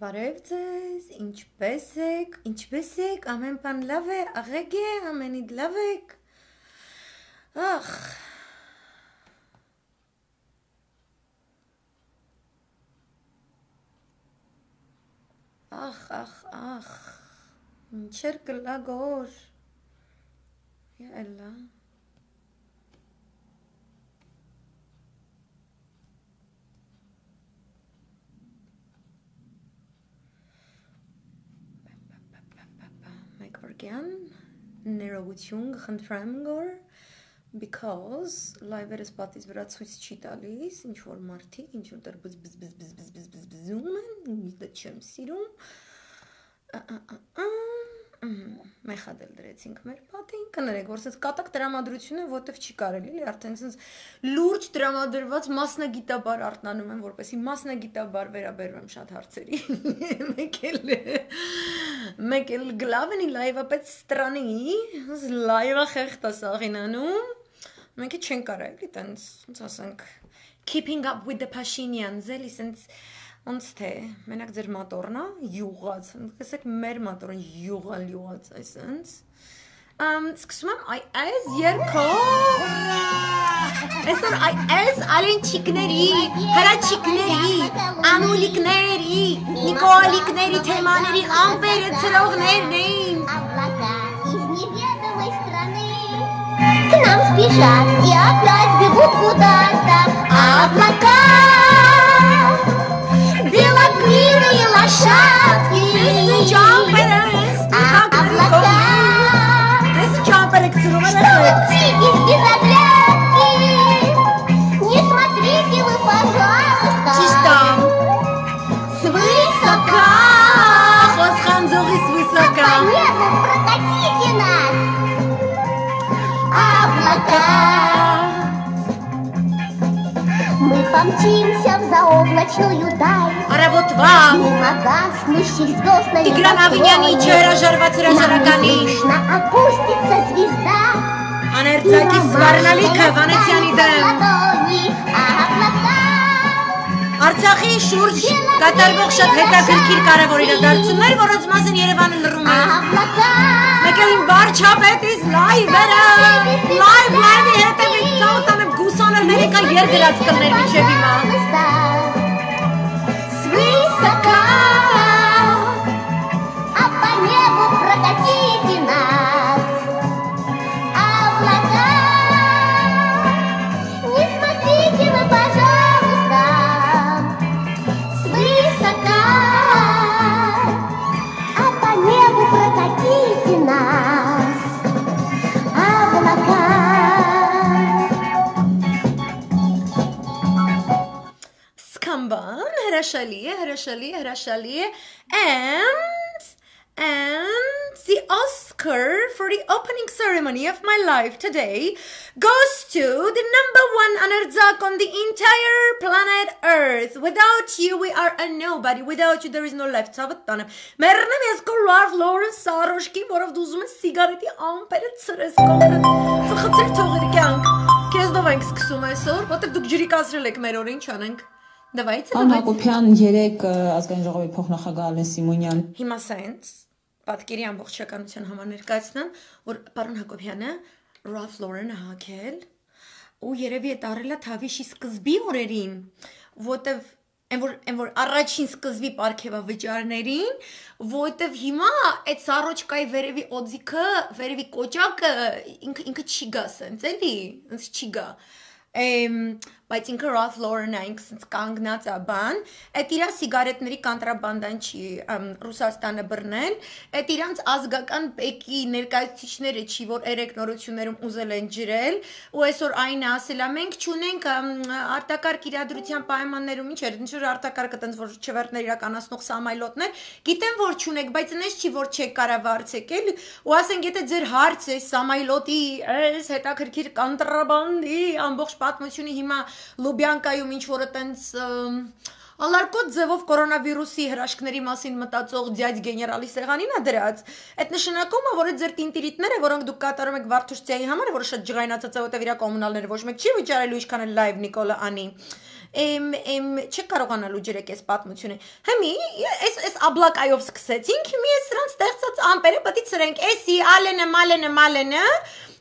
Բարև ձեզ, ինչպե՞ս եք։ Ինչպե՞ս եք։ Ամեն բան լավ է, աղեկ է, ամենիդ լավ եք։ Ախ։ Ախ, ախ, ախ։ Ինչեր կլա գոր։ Ելա։ Գևորգյան ներողություն խնդրեմ գոր because live-երս պատից վրա ցույց չի տալիս ինչ որ մարդիկ ինչ որ դեռ բզ բզ բզ բզ բզ բզ բզ բզում են դա չեմ սիրում ա ա ա մեխադել դրեցինք մեր պատին, կներեք, որ ասես կատակ դրամադրությունը որտեվ չի կարելի, էլի արդեն ասես լուրջ դրամադրված մասնագիտաբար արտնանում եմ, որպեսի մասնագիտաբար վերաբերվեմ շատ հարցերի։ Մեկ էլ մեկ էլ գլավենի լայվա պես ստրանի, ասես լայվա խեղտա սաղինանում։ Մենք չենք կարա էլի տենց, ասենք keeping up with the Pashinyan, էլի sense Ոնց թե, մենակ ձեր մոտորնա յուղած, տեսեք մեր մոտորն յուղալ յուղած է սենց։ Ամ սկսում եմ այ այս երկով։ Այսօր այ այս ալենչիկների, հրաչիկների, անուլիկների, նիկոլիկների թեմաների ամբերը ծրողներն էին։ Облака из неведомой страны к нам спешат и опять бегут куда Տիգրան Ավինյանի չհրաժարված հրաժարականի Աներցակի զվարնալիքը Վանեցյանի դեմ Արցախի շուրջ կատարվող շատ հետաքրքիր կարևոր իրադարձություններ, որոնց մասին Երևանը լռում է։ Մեկ էլ իմ վարչապետից լայվերը, լայվ լայվի հետևից ցավտանեմ գուսաներների կա երգրած կներ միջև հիմա։ հրաշալի է, հրաշալի է։ And and the Oscar for the opening ceremony of my life today goes to the number one Anerzak on the entire planet Earth. Without you, we are a nobody. Without you, there is no life. Ցավը տանը։ Մեռնեմ ես քո Ralph Lauren սարոշկի, որով դու ուզում ես սիգարետի ամպերը ծրես կոնկրետ։ Ծխծեր թողեր կյանք։ Քեզ դով ենք սկսում այսօր, որտեղ դուք ջրիկացրել եք մեր օրին, չանենք։ Давайте, Աննա Կոպյան 3 ազգային ժողովի փոխնախագահ Ալեն Սիմոնյան։ Հիմա սենց պատկերի ամբողջականության համար ներկայացնեմ, որ պարոն Հակոբյանը Ralph Lauren-ը հակել ու երևի այդ առելա Թավիշի սկզբի օրերին, որտեվ այն որ այն որ առաջին սկզբի պարքեվա վճարներին, որտեվ հիմա այդ սառոճկայի վերևի օձիկը, վերևի կոճակը ինքը ինքը չի գա, սենց էլի, ինձ չի գա։ Էմ բայց ինքը Ralph Lauren-ը ինքս կանգնած է բան, այդ իրա սիգարետների կոնտրաբանդան չի Ռուսաստանը բռնեն, այդ իրանց ազգական պեկի ներկայացուցիչները չի, որ երեք նորություններում ուզել են ջրել, ու այսօր այն ասել է մենք ճունենք արտակարգ իրադրության պայմաններում ինչ էր, ինչ որ արտակարգը տենց որ չվերտներ իրականացնող սամայլոտներ, գիտեմ որ ճունեք, բայց այնպես չի որ չեք կարա վարցեք էլ, ու ասենք եթե ձեր հարց է սամայլոտի, այս հետաքրքիր կոնտրաբանդի ամբողջ պատմությունը հիմա Լուբյանկայում ինչ որը տենց Ալարկոտ ձևով կորոնավիրուսի հրաշքների մասին մտածող ձյաձ գեներալի սեղանին է դրած։ Այդ նշանակումը, որ այդ ձեր տինտիրիտները, որոնք դուք կատարում եք Վարդուշցիայի համար, որը շատ ջղայնացած է, որտեղ իրա կոմունալները ոչ մեկ չի վճարելու, ինչքան էլ լայվ Նիկոլը անի եմ եմ չկարողանալու ջրեք այս պատմությունը։ Հիմի այս այս աբլակայով սկսեցինք, մի է սրանց ստեղծած ամպերը պետք է ծրենք։ Էսի, ալենը, մալենը, մալենը, մալենը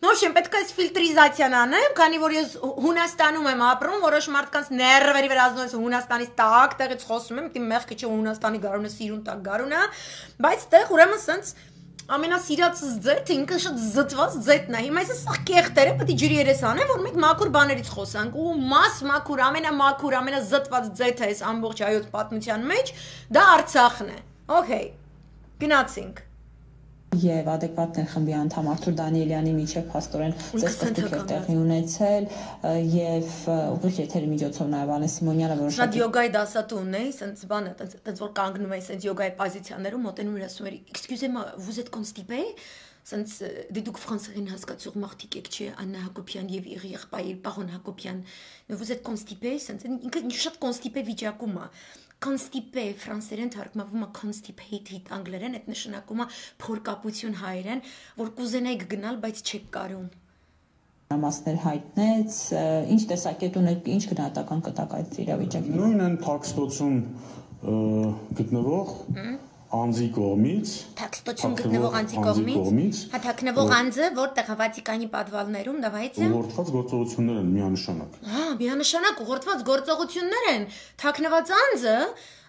Ну, в общем, պետք է այս ֆիլտրիզացիան անեմ, քանի որ ես Հունաստանում եմ ապրում, որոշ մարդկանց ներվերի վրա ազդում ես Հունաստանից տակ տեղից խոսում եմ, դի մեղքը չէ Հունաստանի գարունը սիրուն տակ գարունա, բայց տեղ ուրեմն սենց ամենասիրածս ձեթ ինքը շատ զտված ձեթն է։ Հիմա ես սա կեղտերը պետք է ջրի երես անեմ, որ մենք մաքուր բաներից խոսանք ու մաս մաքուր, ամենամաքուր, ամենազտված ձեթը այս ամբողջ հայոց պատմության մեջ դա Արցախն է։ Okay։ Գնացինք եւ adekvatն էր խմբի անդամ Արթուր Դանիելյանի միջև փաստորեն ձեզ կրտիք էր տեղի ունեցել եւ ուղիղ եթերի միջոցով նաեւ Անե Սիմոնյանը որոշեց Շատ յոգայի դասատուն է, sense բանը, sense sense որ կանգնում է sense յոգայի պոզիցիաներում մոտենում էր ասում էր Excusez-moi, vous êtes constipé sense դիտուք «Դե ֆրանսերեն հասկացող մարդիկ եք չէ Աննա Հակոբյան եւ իր եղբայր Պարոն Հակոբյան vous êtes constipé sense ինքը շատ constipé վիճակում է Constipé ֆրանսերեն թարգմանվում է constipated անգլերեն, այդ նշանակում է փորկապություն հայերեն, որ կուզենայիք գնալ, բայց չեք կարող նամասներ հայտնեց, ինչ տեսակետ ուներ, ինչ գնահատական կտակ այդ իրավիճակին։ Նույն են Փարքստոցում գտնվող անձի կողմից Թաքստություն գտնվող անձի կողմից հաթակնվող անձը, որ տեղավացիկանի պատվալներում նավայից է ուղղորդված գործողություններ են միանշանակ։ Հա, միանշանակ ուղղորդված գործողություններ են։ Թաքնված անձը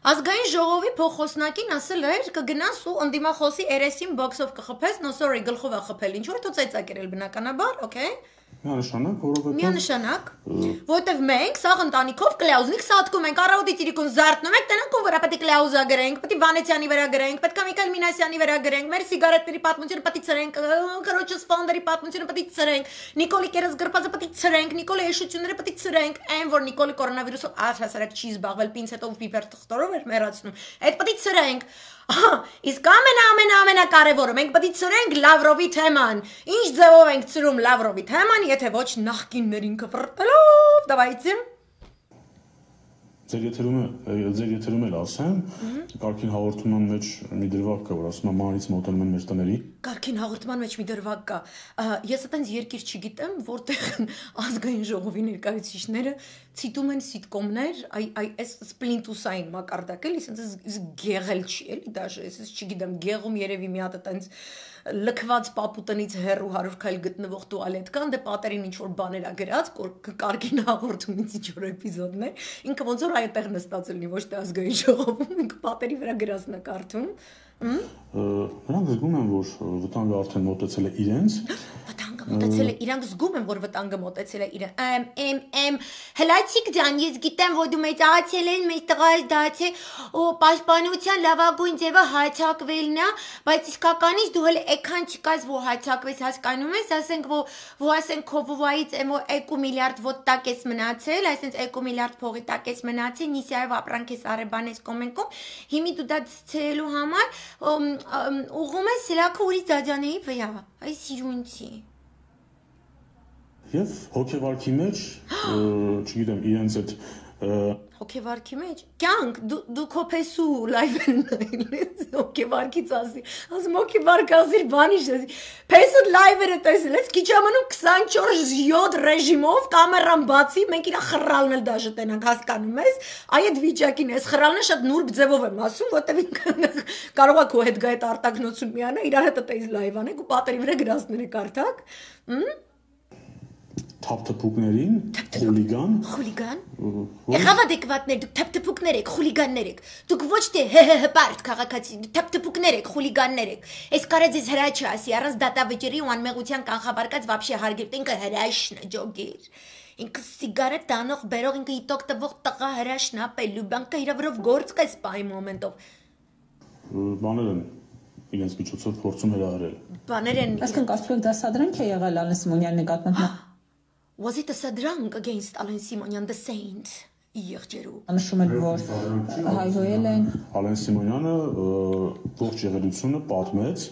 ազգային ժողովի փոխոսնակին ասել էր կգնաս ու ընդդիմախոսի երեսին բոքսով կխփես, նո sorry, գլխով է խփել։ Ինչ որ թո ծեծակերել բնականաբար, okay։ Միանշանակ, որովհետեւ Միանշանակ, որովհետեւ մենք սաղ ընտանիքով կլաուզնիկ սատկում ենք, առավոտի ծիրիկուն զարթնում ենք, տենանք ում վրա պետք է կլաուզա գրենք, պետք է Վանեցյանի վրա գրենք, պետք է Միքայել Մինասյանի վրա գրենք, մեր սիգարետների պատմությունը պետք է ծրենք, կրոջը սպանդերի պատմությունը պետք է ծրենք, Նիկոլի կերես գրպազը պետք է ծրենք, Նիկոլի հեշությունները պետք է ծրենք, այն որ Նիկոլի կորոնավիրուսով ահ հասարակ չի զբաղվել, ինձ հետո պիպեր թղթորով էր մեռացնում։ Այդ պետք է ծրենք։ Ահա, իսկ ամենաամենաամենակարևորը, մենք պետք է ծրենք Լավրովի թեման։ Ինչ ձևով ենք ծրում Լավրովի թեման, եթե ոչ նախկիններին կվրտելով, դավայցին։ Ձեր եթերում է, ձեր եթերում էլ ասեմ, Կարքին հաղորդման մեջ մի դրվագ կա, որ ասում է մանից մոտենում են մեր տների։ Կարքին հաղորդման մեջ մի դրվագ կա։ Ես այտենց երկիր չգիտեմ, որտեղ ազգային ժողովի ներկայացուցիչները ցիտում են սիտկոմներ, այ այ այս սպլինտուսային մակարդակ էլի, ասենց գեղել չի էլի, դաժե, ես չգիտեմ, գեղում երևի մի հատ այտենց լքված պապուտնից հեռու 100 քայլ գտնվող туалет կան, դե պատերին ինչ որ բաներ ա գրած, կարգին հաղորդումից ինչ որ էպիզոդներ։ Ինքը ոնց որ այդտեղ նստած լինի ոչ թե ազգային ժողովում, ինքը պատերի վրա գրած նա կարդում։ Նրանք զգում են, որ վտանգը արդեն մոտեցել է իրենց։ Վտանգը մոտեցել է, իրանք զգում են, որ վտանգը մոտեցել է իրեն։ Ամ ամ ամ հլացիկ ջան, ես գիտեմ, որ դու մեծ ացել են, մեծ տղայս դացե, օ պաշտպանության լավագույն ձևը հաճակվելն է, բայց իսկականից դու հենց էքան չկաս, որ հաճակվես, հասկանում ես, ասենք որ որ ասենք Կովովայից էմո 2 միլիարդ ոտ տակ էս մնացել, այսինքն 2 միլիարդ փողի տակ էս մնացել, նիսիայով ապրանքես արեբանես կոմենկում։ Հիմի դու դա ցերելու համար ուղում է Սիրակը ուրիշ Դաջանեի վրա, այս իրունցի։ Եվ հոգեվարքի մեջ, չգիտեմ, իրենց այդ հոգեվարքի մեջ կյանք դու դու կոպեսու լայվեն նայելես հոգեվարքից ասի ասում հոգեվարք ասիր բանիշ ասի փեսը լայվերը տեսելես քիչ ժամանում 24/7 ռեժիմով կամերան բացի մենք իրա խռալն էլ դաժե տենանք հասկանում ես այ այդ վիճակին ես խռալն շատ նուրբ ձևով եմ ասում որտեվ ինքն կարող է քո հետ գա այդ արտագնացում միանա իրար հետ տես լայվանեք ու պատերի վրա գրածներ եք արդյոք հմ թափթփուկներին, խուլիգան։ Խուլիգան։ Եղավ adekvatներ, դուք թափթփուկներ եք, խուլիգաններ եք։ Դուք ոչ թե ՀՀՀ բարդ քաղաքացի, թափթփուկներ եք, խուլիգաններ եք։ Այս կարա ձեզ հրաչի ասի, առանց դատավճիռի ու անմեղության կանխավարկած вообще հարգել ինքը հրաշն է ջոգիր։ Ինքը սիգարետ տանող, բերող ինքը իտոկ տվող տղա հրաշն ապելու, բանկը իրավրով գործ կա սպայի մոմենտով։ Բաներ են իրենց միջոցով փորձում հրահրել։ Բաներ են։ Այսինքն կարծում եք դասադրանք է եղել Անես Մոնյանի նկատմամբ Was it a sadrank against Alen Simonyan the saint? Իեղջերու։ Նշում են, որ հայհոյել են։ Ալեն Սիմոնյանը ողջ եղելությունը պատմեց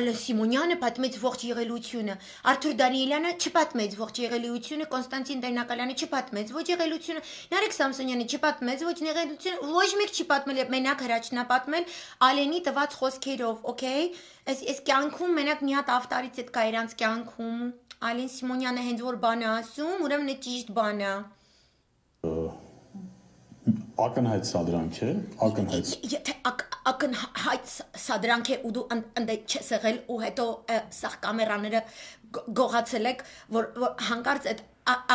Ալեն Սիմոնյանը պատմեց ողջ եղելությունը, Արթուր Դանիելյանը չպատմեց ողջ եղելությունը, Կոնստանտին Տերնակալյանը չպատմեց ոչ եղելությունը, Նարեկ Սամսոնյանը չպատմեց ոչ եղելությունը, ոչ մեկ չի պատմել եւ մենակ հրաչնա պատմել Ալենի տված խոսքերով, օքեյ։ Այս այս կյանքում մենակ մի հատ ավտարից այդ կա իրանց կյանքում։ Ալին Սիմոնյանը հենց որ բան է ասում, ուրեմն է ճիշտ բան է։ Ակնհայտ սադրանք է, ակնհայտ։ Եթե ակնհայտ սադրանք է ու դու ընդ չես եղել ու հետո սա կամերաները գողացել եք, որ հանկարծ այդ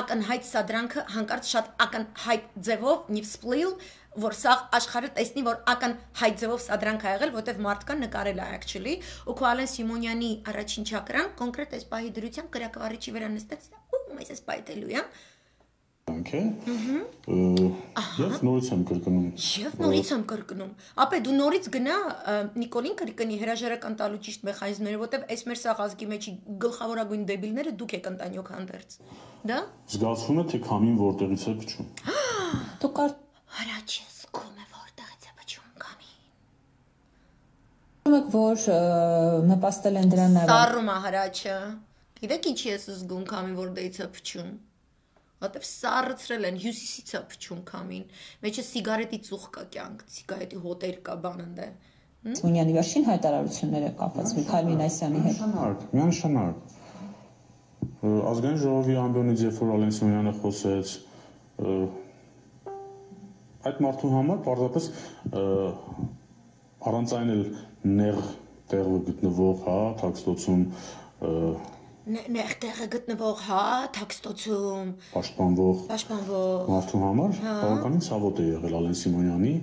ակնհայտ սադրանքը հանկարծ շատ ակնհայտ ձևով նիվ սպլիլ որ սա աշխարհը տեսնի, որ ական հայ ձևով սա դրանք ա եղել, որտեվ մարդկան նկարել ա actually, ու Քոալեն Սիմոնյանի առաջին ճակրան կոնկրետ այս պահի դրությամբ գրակավարիչի վրա նստած ու մեզ էս պայտելու, հա։ Ինքը։ Ահա։ Ես նորից եմ կրկնում։ Եվ նորից եմ կրկնում։ Ապե դու նորից գնա Նիկոլին կրկնի հրաժարական տալու ճիշտ մեխանիզմները, որտեվ այս մեր սաղ ազգի մեջի գլխավորագույն դեբիլները դուք եք ընտանյոք հանդերձ։ Դա։ Զգացվում է թե քամին որտեղից է փչում։ հա։ Դու կարդ Առաջ ես զգում է որտեղից է բջում կամին։ Ո՞նք որ նպաստել են դրան նավը։ Սառում է հրաչը։ Գիտեք ինչ ես զգում կամին որտեղից է բջում։ Որտեվ սառցրել են հյուսիսից է բջում կամին։ Մեջը սիգարետի ծուխ կա կյանք, սիգարետի հոտեր կա բան ընդ է։ Սունյանի վերջին հայտարարությունները կապված Միքայել Մինասյանի հետ։ Շնորհք, միանշանակ։ Ազգային ժողովի ամբիոնից երբ որ Ալեն Սիմոնյանը խոսեց, այդ մարդու համար պարզապես առանց այն էլ նեղ տեղը գտնվող, հա, թաքստոցում նեղ տեղը գտնվող, հա, թաքստոցում պաշտպանվող պաշտպանվող մարդու համար հա։ բավականին ցավոտ է եղել Ալեն Սիմոնյանի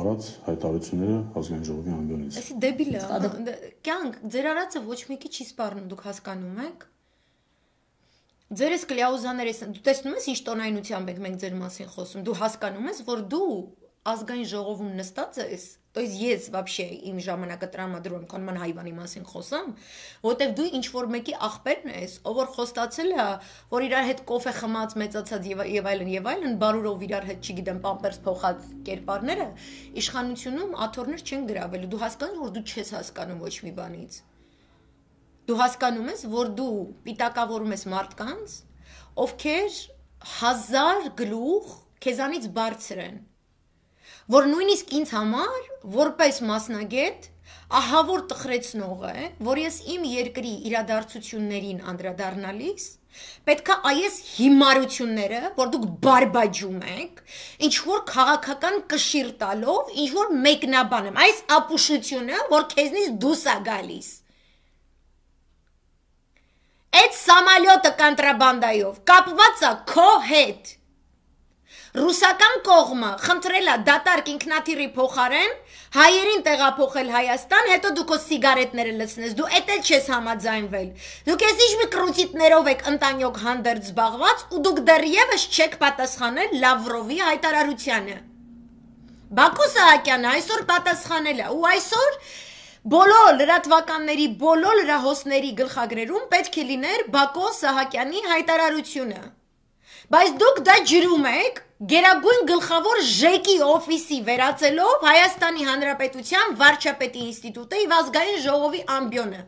առած հայտարարությունները ազգային ժողովի անդամից։ Էսի դեբիլը։ դե- Կյանք ձեր արածը ոչ մեկի չի սպառնում, դուք հասկանում եք։ Ձերս կլյաուզաներ ես դու տեսնում ես ինչ տոնայնությամբ ենք մենք ձեր մասին խոսում։ Դու հասկանում ես, որ դու ազգային ժողովում նստած ես, то есть ես вообще իմ ժամանակը տրամադրում կոնման հայվանի մասին խոսամ, որտեվ դու ինչ որ մեկի ախպերն ես, ով որ խոստացել է, որ իրար հետ կոֆե խմած, մեծացած եւ եւ այլն եւ այլն, բարուրով իրար հետ, չգիտեմ, պամպերս փոխած կերպարները իշխանությունում աթորներ չեն գրավելու։ Դու հասկանում որ դու չես հասկանում ոչ մի բանից։ Դու հասկանում ես, որ դու պիտակավորում ես մարդկանց, ովքեր հազար գլուխ քեզանից բարձր են։ Որ նույնիսկ ինձ համար որպես մասնագետ ահա որ տխրեցնող է, որ ես իմ երկրի իրադարձություններին անդրադառնալիս Պետքա այս հիմարությունները, որ դուք բարբաջում եք, ինչ որ քաղաքական կշիռ տալով, ինչ որ մեկնաբան եմ, այս ապուշությունը, որ քեզնից դուս է գալիս Այդ սամալյոտը կանտրաբանդայով կապված է քո հետ։ Ռուսական կողմը խնդրել է դատարկ ինքնաթիռի փոխարեն հայերին տեղափոխել Հայաստան, հետո դու քո սիգարետները լցնես, դու էդ էլ չես համաձայնվել։ Դուք ես ինչ մի կրուցիտներով եք ընտանյոք հանդերձ զբաղված ու դուք դեռևս չեք պատասխանել Լավրովի հայտարարությանը։ Բակո Սահակյանը այսօր պատասխանել է ու այսօր Բոլոր լրատվականների, բոլոր լրահոսների գլխագրերում պետք է լիներ Բակո Սահակյանի հայտարարությունը։ Բայց դուք դա ջրում եք Գերագույն գլխավոր ԺԿ-ի օֆիսի վերածելով Հայաստանի Հանրապետության վարչապետի ինստիտուտի եւ ազգային ժողովի ամբիոնը։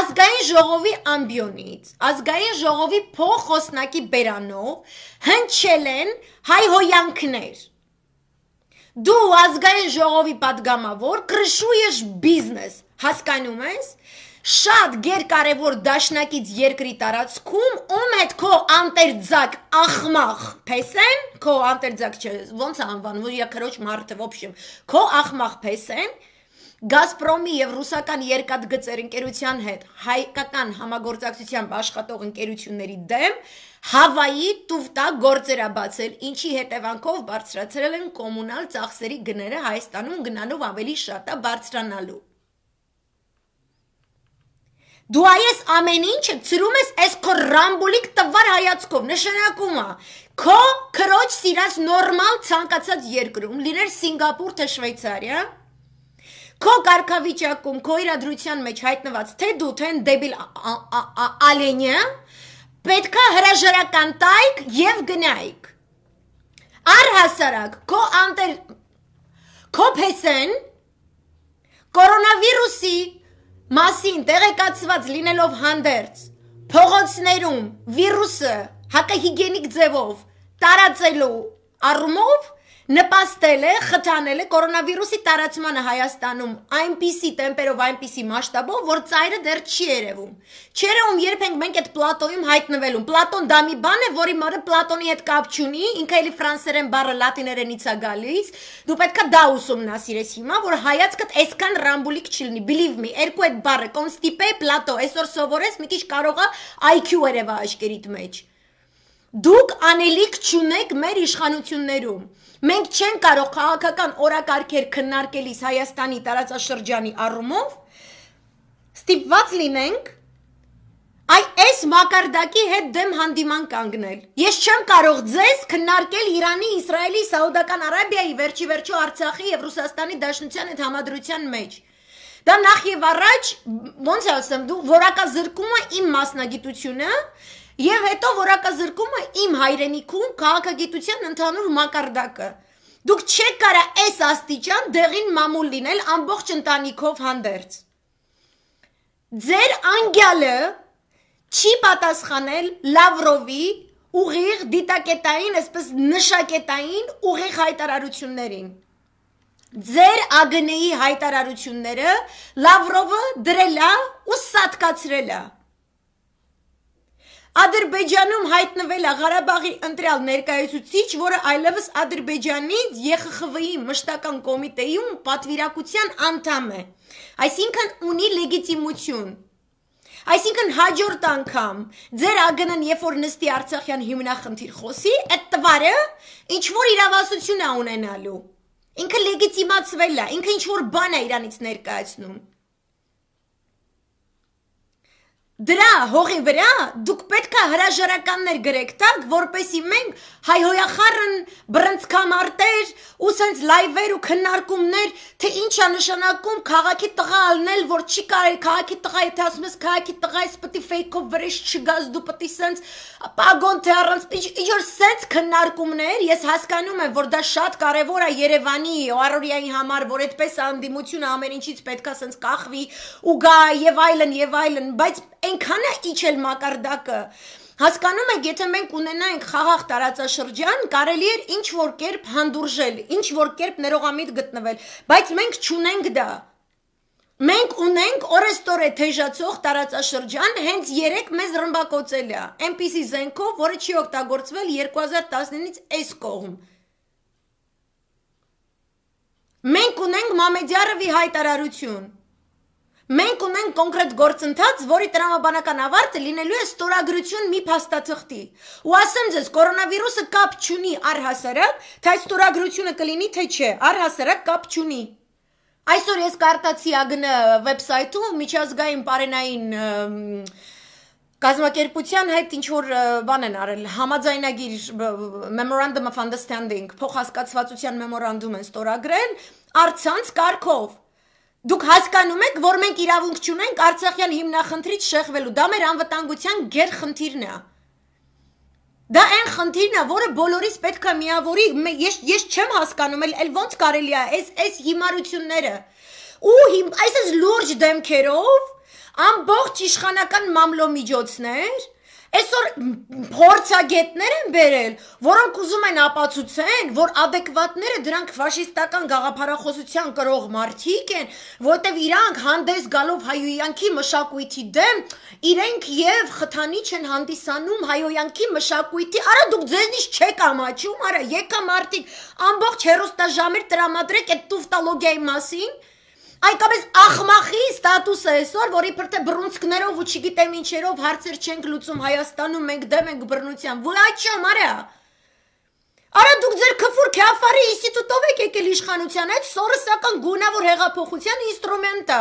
Ազգային ժողովի ամբիոնից, ազգային ժողովի փոխոսնակի բերանով հնչել են հայհոյանքներ Դու ազգային ժողովի падգամավոր, քրշու ես բիզնես, հասկանում ես։ Շատ գերկարևոր դաշնակից երկրի տարածքում ում հետ քո անտերձակ ախմախ փեսեն, քո անտերձակ չէ, ոնց է անվանում, ուրիա քրոջ մարդը, ոբշեմ, քո ախմախ փեսեն, Գազպրոմի եւ ռուսական երկաթգծեր ընկերության հետ հայկական համագործակցությամբ աշխատող ընկերությունների դեմ Հավայի տուվտա գործերաբացել, ինչի հետևանքով բարձրացրել են կոմունալ ծախսերի գները Հայաստանում գնալով ավելի շատա բարձրանալու։ Դու այս ամեն ինչը ծրում ես այս քո ռամբուլիկ տվար հայացքով, նշանակում է քո քրոջ սիրած նորմալ ցանկացած երկրում, լիներ Սինգապուր թե Շվեյցարիա, քո կարգավիճակում, քո իրադրության մեջ հայտնված թե դու թե դեբիլ ալենյա, ա, ա, ա, ա, ա, ա, ա, ա, ա, ա, պետքա հրաժարական տայք եւ գնայք։ Արհասարակ քո անտեր քո փեսեն կորոնավիրուսի մասին տեղեկացված լինելով հանդերձ փողոցներում վիրուսը հակահիգենիկ ձևով տարածելու առումով նպաստել է, խթանել է կորոնավիրուսի տարածմանը Հայաստանում այնպիսի տեմպերով, այնպիսի մասշտաբով, որ ծայրը դեռ չի երևում։ Չերևում երբ ենք մենք այդ պլատոյում հայտնվելուն։ Պլատոն դա մի բան է, որի մորը Պլատոնի հետ կապ չունի, ինքը էլի ֆրանսերեն բառը լատիներենից է գալիս։ Դու պետքա դա ուսումնասիրես հիմա, որ հայացքդ այսքան ռամբուլիկ չլինի։ Believe me, երկու այդ բառը կոնստիպե Պլատո, այսօր սովորես, մի քիչ կարողա IQ երևա աչքերիդ մեջ։ Դուք անելիք չունեք մեր իշխանություններում։ Մենք չեն կարող քաղաքական օրակարգեր քննարկելիս Հայաստանի տարածաշրջանի առումով ստիպված լինենք այ այս մակարդակի հետ դեմ հանդիման կանգնել։ Ես չեմ կարող ձեզ քննարկել Իրանի, Իսրայելի, Սաուդական Արաբիայի, վերջի վերջո Արցախի եւ Ռուսաստանի Դաշնության այդ համադրության մեջ։ Դա նախ եւ առաջ ոնց ասեմ, դու որակազրկումը իմ մասնագիտությունը Եվ հետո որակազրկումը իմ հայրենիքում քաղաքագիտության ընդհանուր մակարդակը։ Դուք չեք կարա այս աստիճան դեղին մամուլ լինել ամբողջ ընտանիքով հանդերձ։ Ձեր անգյալը չի պատասխանել Լավրովի ուղիղ դիտակետային, այսպես նշակետային ուղիղ հայտարարություններին։ Ձեր ԱԳՆ-ի հայտարարությունները Լավրովը դրելա ու սատկացրելա։ Ադրբեջանում հայտնվել է Ղարաբաղի ընտրյալ ներկայացուցիչ, որը այլևս Ադրբեջանից ԵԽԽՎ-ի մշտական կոմիտեյում պատվիրակության անդամ է։ Այսինքն ունի լեգիտիմություն։ Այսինքն հաջորդ անգամ ձեր ԱԳՆ-ն երբ որ նստի Արցախյան հիմնախնդիր խոսի, այդ տվարը ինչ որ իրավասություն է ունենալու։ Ինքը լեգիտիմացվել է, ինքը ինչ որ բան է իրանից ներկայացնում։ Դրա հողի վրա դուք պետքա հրաժարականներ գրեք տակ, որպեսի մենք հայհոյախառն բրնցքամարտեր ու սենց լայվեր ու քննարկումներ, թե ինչ է նշանակում քաղաքի տղա ալնել, որ չի կարելի քաղաքի տղա, եթե ասում ես քաղաքի տղա, ես պետք է ֆեյքով վրեժ չգաս, դու պետք է սենց պագոն թե առանց ինչ ինչ որ սենց քննարկումներ, ես հասկանում եմ, որ դա շատ կարևոր է Երևանի ու Արորիայի համար, որ այդպես անդիմությունը ամեն ինչից պետքա սենց կախվի ու գա եւ այլն եւ այլն, բայց այնքան է իջել մակարդակը Հասկանում եք, եթե մենք ունենայինք խաղաղ տարածաշրջան, կարելի էր ինչ որ կերպ հանդուրժել, ինչ որ կերպ ներողամիտ գտնվել, բայց մենք չունենք դա։ Մենք ունենք օրեստորե թեժացող տարածաշրջան, հենց երեք մեզ ռմբակոծել է։ Էնպիսի զենքով, որը չի օգտագործվել 2019-ից այս կողմ։ Մենք ունենք Մամեդյարովի հայտարարություն, Մենք ունենք կոնկրետ գործընթաց, որի տրամաբանական ավարտը լինելու է ստորագրություն մի փաստաթղթի։ Ու ասեմ ձեզ, կորոնավիրուսը կապ չունի առհասարակ, թե այս ստորագրությունը կլինի թե չէ, առհասարակ կապ չունի։ Այսօր ես կարտացի ԱԳՆ վեբսայթում միջազգային բարենային կազմակերպության հետ ինչ որ բան են արել համաձայնագիր memorandum of understanding փոխհասկացվածության մեմորանդում են ստորագրել արցանց կարգով Դուք հասկանում եք, որ մենք իրավունք չունենք Արցախյան հիմնախնդրից շեղվելու։ Դա մեր անվտանգության գերխնդիրն է։ Դա այն խնդիրն է, որը բոլորիս պետք է միավորի։ Ես ես չեմ հասկանում, էլ էլ ոնց կարելի է այս այս հիմարությունները։ Ու հիմ այսպես լուրջ դեմքերով ամբողջ իշխանական մամլո միջոցներ Այսօր փորձագետներ են բերել, որոնք ուզում են ապացուցեն, որ adekvatները դրանք ֆաշիստական գաղափարախոսության կրող մարդիկ են, որտեվ իրանք հանդես գալով հայոյանքի մշակույթի դեմ իրենք եւ խթանի չեն հանդիսանում հայոյանքի մշակույթի։ Արա դուք ձեզնից չեք ամաչում, արա եկա մարդիկ, ամբողջ հերոստաժամեր տրամադրեք այդ տուֆտալոգիայի մասին Այկամես ախմախի ստատուսը այսօր, որի բրթե բռունցքներով ու չգիտեմ ինչերով հարցեր չենք լուծում Հայաստանում, մենք դեմ ենք բռնության։ Վլաչո, մարա։ Արա դուք ձեր քֆուր քաֆարի ինստիտուտով եք եկել իշխանության այդ սորոսական գունավոր հեղափոխության ինստրումենտը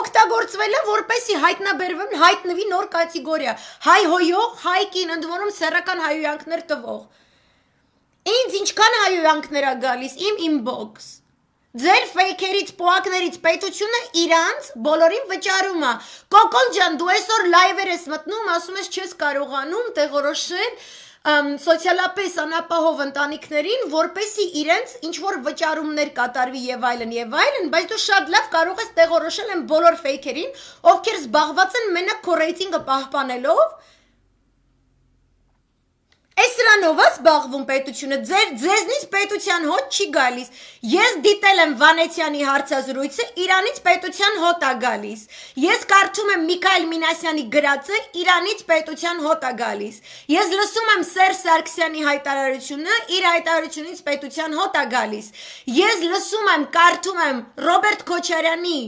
օգտագործվել է որպեսի հայտնաբերվեն հայտնվի նոր կատեգորիա հայ հոյող հայկին ընդ որում սեռական հայոյանքներ տվող ինձ ինչքան հայոյանքներ է գալիս իմ inbox Ձեր ֆեյքերից, պոակներից պետությունը իրանց բոլորին վճարում է։ Կոկոլ ջան, դու այսօր լայվեր ես մտնում, ասում ես չես կարողանում տեղորոշել սոցիալապես անապահով ընտանիքներին, որպեսի իրենց ինչ որ վճարումներ կատարվի եւ այլն եւ այլն, բայց դու շատ լավ կարող ես տեղորոշել այն բոլոր ֆեյքերին, ովքեր զբաղված են մենակ քո ռեյտինգը պահպանելով, Այս սրանով է զբաղվում պետությունը։ Ձեր ձեզնից պետության հոտ չի գալիս։ Ես դիտել եմ Վանեցյանի հարցազրույցը, Իրանից պետության հոտ է գալիս։ Ես կարդում եմ Միքայել Մինասյանի գրածը, Իրանից պետության հոտ է գալիս։ Ես լսում եմ Սերժ Սարգսյանի հայտարարությունը, իր հայտարարությունից պետության հոտ է գալիս։ Ես լսում եմ, կարդում եմ Ռոբերտ Քոչարյանի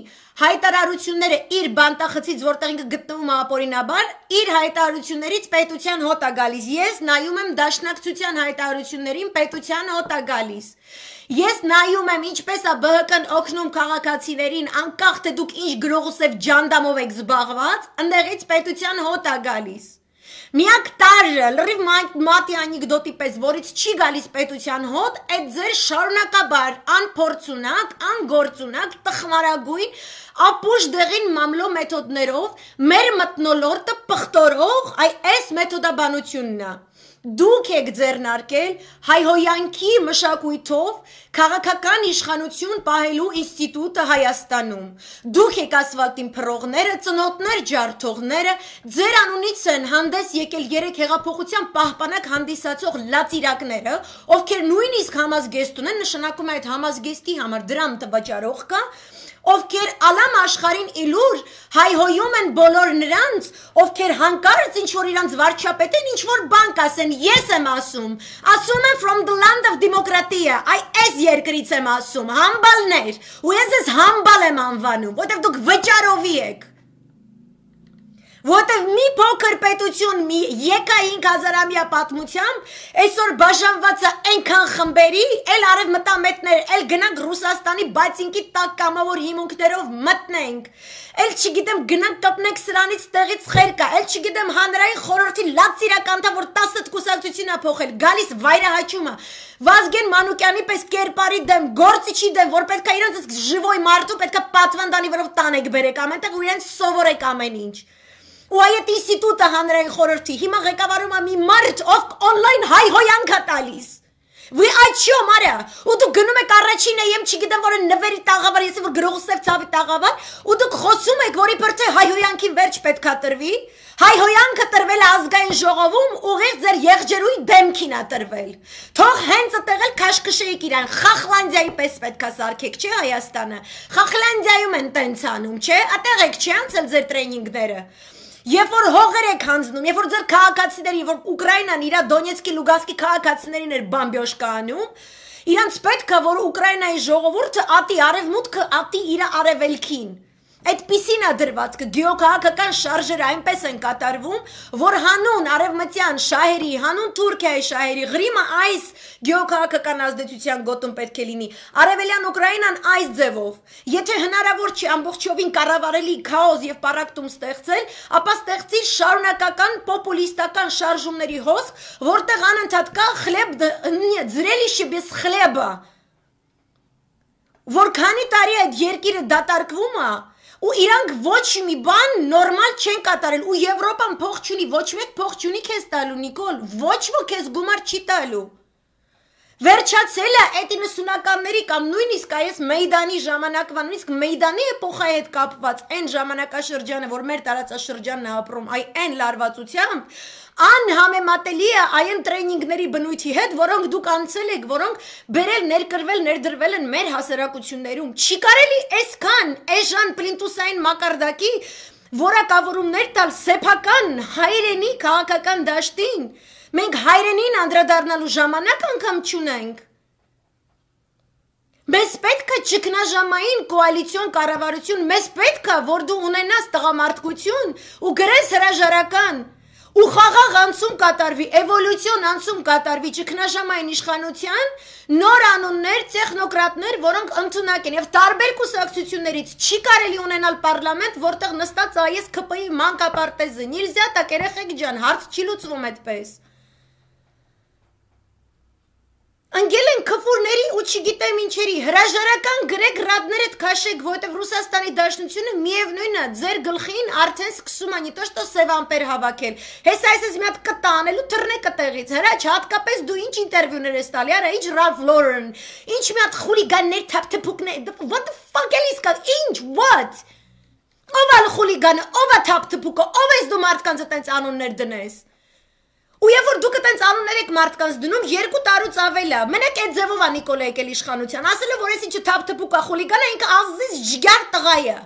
հայտարարությունները իր բանտախցից, որտեղ ինքը գտնվում է ապօրինաբար, իր հայտարարություններից պետության հոտ է գալիս։ Ես նայում եմ դաշնակցության հայտարարություններին պետության հոտ է գալիս։ Ես նայում եմ ինչպես է ԲՀԿ-ն օգնում քաղաքացիներին, անկախ թե դուք ինչ գրողոսև ջանդամով եք զբաղված, ընդեղից պետության հոտ է գալիս։ Միակ տարրը լրիվ մատի անեկդոտի պես, որից չի գալիս պետության հոտ, այդ ձեր շարունակաբար անփորձունակ, անգործունակ, տխմարագույն, ապուշ դեղին մամլո մեթոդներով մեր մտնոլորտը պղտորող, այ այս մեթոդաբանությունն է։ Դուք եք ձեռնարկել հայհոյանքի մշակույթով Քաղաքական իշխանություն պահելու ինստիտուտը Հայաստանում։ Դուք եք ասֆալտին փռողները, ծնոտներ ջարդողները, ձեր անունից են հանդես եկել երեք հեղափոխության պահպանակ հանդիսացող լացիրակները, ովքեր նույնիսկ համազգեստ ունեն, նշանակում է այդ համազգեստի համար դրամ տվաճարող կա, ովքեր ալամ աշխարհին իլուր հայհոյում են բոլոր նրանց, ովքեր հանկարծ ինչ որ իրանց վարչապետին ինչ որ բան կասեն, ես եմ ասում, ասում եմ from the land of democratia, այ այս երկրից եմ ասում, համբալներ, ու ես ես համբալ եմ անվանում, որտև դուք վճարովի եք։ Որտեվ մի փոքր պետություն մի եկա 5000-ամյա պատմությամբ, այսօր բաժանվածը այնքան խմբերի, էլ արև մտամետներ, էլ գնանք Ռուսաստանի բացինքի տակ կամավոր հիմունքներով մտնենք։ Էլ չգիտեմ գնանք կապնենք սրանից տեղից խերկա, էլ չգիտեմ հանրային խորհրդի լաց իրականտա, որ 10 կուսակցությունա փոխել, գալիս վայրահաճումը։ Վազգեն Մանուկյանի պես կերպարի դեմ, գործիչի դեմ, որ պետքա իրենց ժվոյ մարդու պետքա պատվանդանի վրով տանեք բերեք ամենտեղ ու իրենց սովորեք ամեն ինչ ու այդ ինստիտուտը հանրային խորհրդի հիմա ղեկավարում է մի մարդ, ով on-line հայհոյանք է տալիս։ Ու այդ շո մարա, ու դու գնում եք առաջինը, եմ չգիտեմ որը նվերի տաղավար, ես որ գրողը սև ցավի տաղավար, ու դուք խոսում եք, որի բրթե հայհոյանքին վերջ պետքա տրվի։ Հայհոյանքը տրվել է ազգային ժողովում, ուղիղ ձեր եղջերուի դեմքին է տրվել։ Թող հենց այդտեղ էլ քաշքշեիք իրան, Խախլանդիայի պես պետքա սարքեք, չէ Հայաստանը։ Խախլանդիայում են տենց անում, չէ։ Այդտեղ եք չի անցել ձեր տրեյնինգները։ Երբ որ հողեր եք հանձնում, երբ որ ձեր քաղաքացիների, որ Ուկրաինան իր Դոնեցկի, Լուգանսկի քաղաքացիներին էր բամբյոշկանում, իրանց պետք է որ Ուկրաինայի ժողովուրդը ատի արևմուտքը ատի իր արևելքին։ արև Այդպիսին է դրվածքը գեոքահաղական շարժերը այնպես են կատարվում, որ հանուն արևմտյան շահերի, հանուն Թուրքիայի շահերի Ղրիմը այս գեոքահաղական ազդեցության գոտում պետք է լինի։ Արևելյան Ուկրաինան այս ձևով, եթե հնարավոր չի ամբողջովին կառավարելի քաոս եւ պարակտում ստեղծել, ապա ստեղծի շարունակական պոպուլիստական շարժումների հոսք, որտեղ անընդհատ կա խլեբ զրելիշի без խլեբա։ Որքանի տարի այդ երկիրը դատարկվում է, դա ու իրանք ոչ մի բան նորմալ չեն կատարել ու Եվրոպան փող չունի, ոչ մեկ փող չունի քեզ տալու Նիկոլ, ոչ ոք քեզ գումար չի տալու։ Վերջացել է այդ 90-ականների կամ նույնիսկ այս Մեյդանի ժամանակվա, նույնիսկ Մեյդանի էպոխայի հետ կապված այն ժամանակաշրջանը, որ մեր տարածաշրջանն է ապրում, այ այն լարվածությամբ անհամեմատելի է այն տրեյնինգների բնույթի հետ, որոնք դուք անցել եք, որոնք բերել, ներկրվել, ներդրվել են մեր հասարակություններում։ Չի կարելի այսքան էժան պլինտուսային մակարդակի որակավորումներ տալ սեփական հայրենի քաղաքական դաշտին, Մենք հայրենին անդրադառնալու ժամանակ անգամ չունենք։ Մեզ պետք է ճգնաժամային կոալիցիոն կառավարություն, մեզ պետք է որ դու ունենաս տղամարդկություն ու գրես հրաժարական ու խաղաղ անցում կատարվի, էվոլյուցիոն անցում կատարվի ճգնաժամային իշխանության նոր անուններ, տեխնոկրատներ, որոնք ընդունակ են եւ տարբեր կուսակցություններից չի կարելի ունենալ parlament, որտեղ նստած այս ԿՊ-ի մանկապարտեզը։ Նիրզյա տակ երեխեք ջան, հարց չի լուծվում այդպես։ Ընկել են քֆուրների ու չգիտեմ ինչերի հրաժարական գրեք ռադներդ քաշեք, որովհետև Ռուսաստանի Դաշնությունը միևնույնն է, ձեր գլխին արդեն սկսում է նի то что սև ամպեր հավաքել։ Հեսա այսպես մի հատ կտանելու թռնեք այդտեղից։ Հրաչ հատկապես դու ինչ ինտերվյուներ ես տալի, արա ինչ Ralph Lauren, ինչ մի հատ խուլիգաններ թափթփուկներ, what the fuck էլիս կա, ինչ what Ո՞վ է խուլիգանը, ո՞վ է թափթփուկը, ո՞վ ես դու մարդկանց այդպես անուններ դնես։ Ու երբ որ դուք այտենց անուններ եք մարդկանց դնում, երկու տարուց ավել է։ Մենակ այդ ձևով է Նիկոլա եկել իշխանության, ասել է, որ ես ինչը թափթփուկ է խուլիգանը, ինքը ազիզ ջգար տղա է։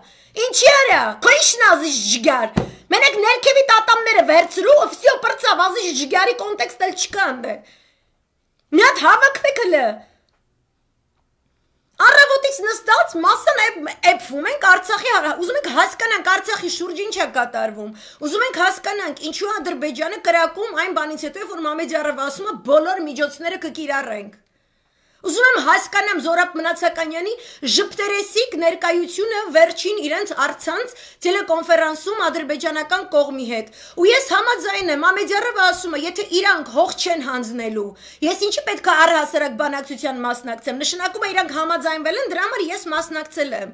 Ինչի արա։ Քույշն ազիզ ջգար։ Մենակ ներքևի տատամները վերցրու, վсё պրծավ, ազիզ ջգարի կոնտեքստը չկա այնտեղ։ Մի հատ հավաքվեք հլը։ Առավոտից նստած մասն էփվում ենք Արցախի, ուզում ենք հասկանանք Արցախի շուրջ ինչ է կատարվում։ Ուզում ենք հասկանանք ինչու Ադրբեջանը կրակում այն բանից հետո, որ Մամեդյարովը ասում է բոլոր միջոցները կկիրառենք։ Ուզում եմ հասկանամ Զորապ Մնացականյանի ժպտերեսիկ ներկայությունը վերջին իրենց արցանց տելեկոնֆերանսում ադրբեջանական կողմի հետ։ Ու ես համաձայն եմ, Ամեդյարովը ասում է, եթե իրանք հող չեն հանձնելու, ես ինչի պետք է առհասարակ բանակցության մասնակցեմ։ Նշանակում է իրանք համաձայնվել են, դրա համար ես մասնակցել եմ։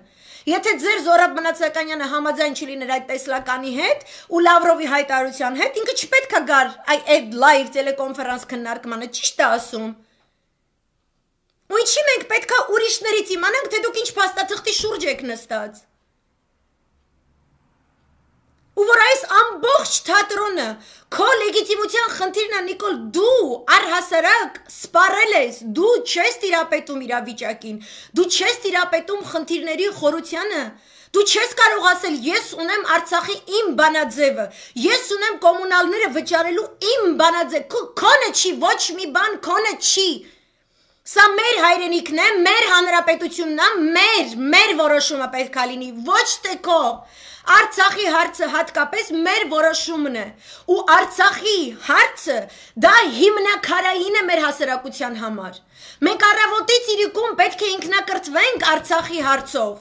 Եթե ձեր Զորապ Մնացականյանը համաձայն չլիներ այդ տեսլականի հետ ու Լավրովի հայտարարության հետ, ինքը չպետք է գար այդ լայվ տելեկոնֆերանս քննարկմանը, ճիշտ է ասում։ Ու ինչի մենք պետքա ուրիշներից իմանանք, թե դուք ինչ փաստաթղթի շուրջ եք նստած։ Ու որ այս ամբողջ թատրոնը քո լեգիտիմության խնդիրն է Նիկոլ դու առհասարակ սպառել ես դու չես տիրապետում իրավիճակին դու չես տիրապետում խնդիրների խորությանը դու չես կարող ասել ես ունեմ Արցախի իմ բանաձևը ես ունեմ կոմունալները վճարելու իմ բանաձև քոնը չի ոչ մի բան քոնը չի Սա մեր հայրենիքն է, մեր հանրապետությունն է, մեր, մեր որոշումը պետք է լինի, ոչ թե քո։ Արցախի հարցը հատկապես մեր որոշումն է, ու Արցախի հարցը դա հիմնակարային է մեր հասարակության համար։ Մենք առավոտից իրիկում պետք է ինքնակրթվենք Արցախի հարցով։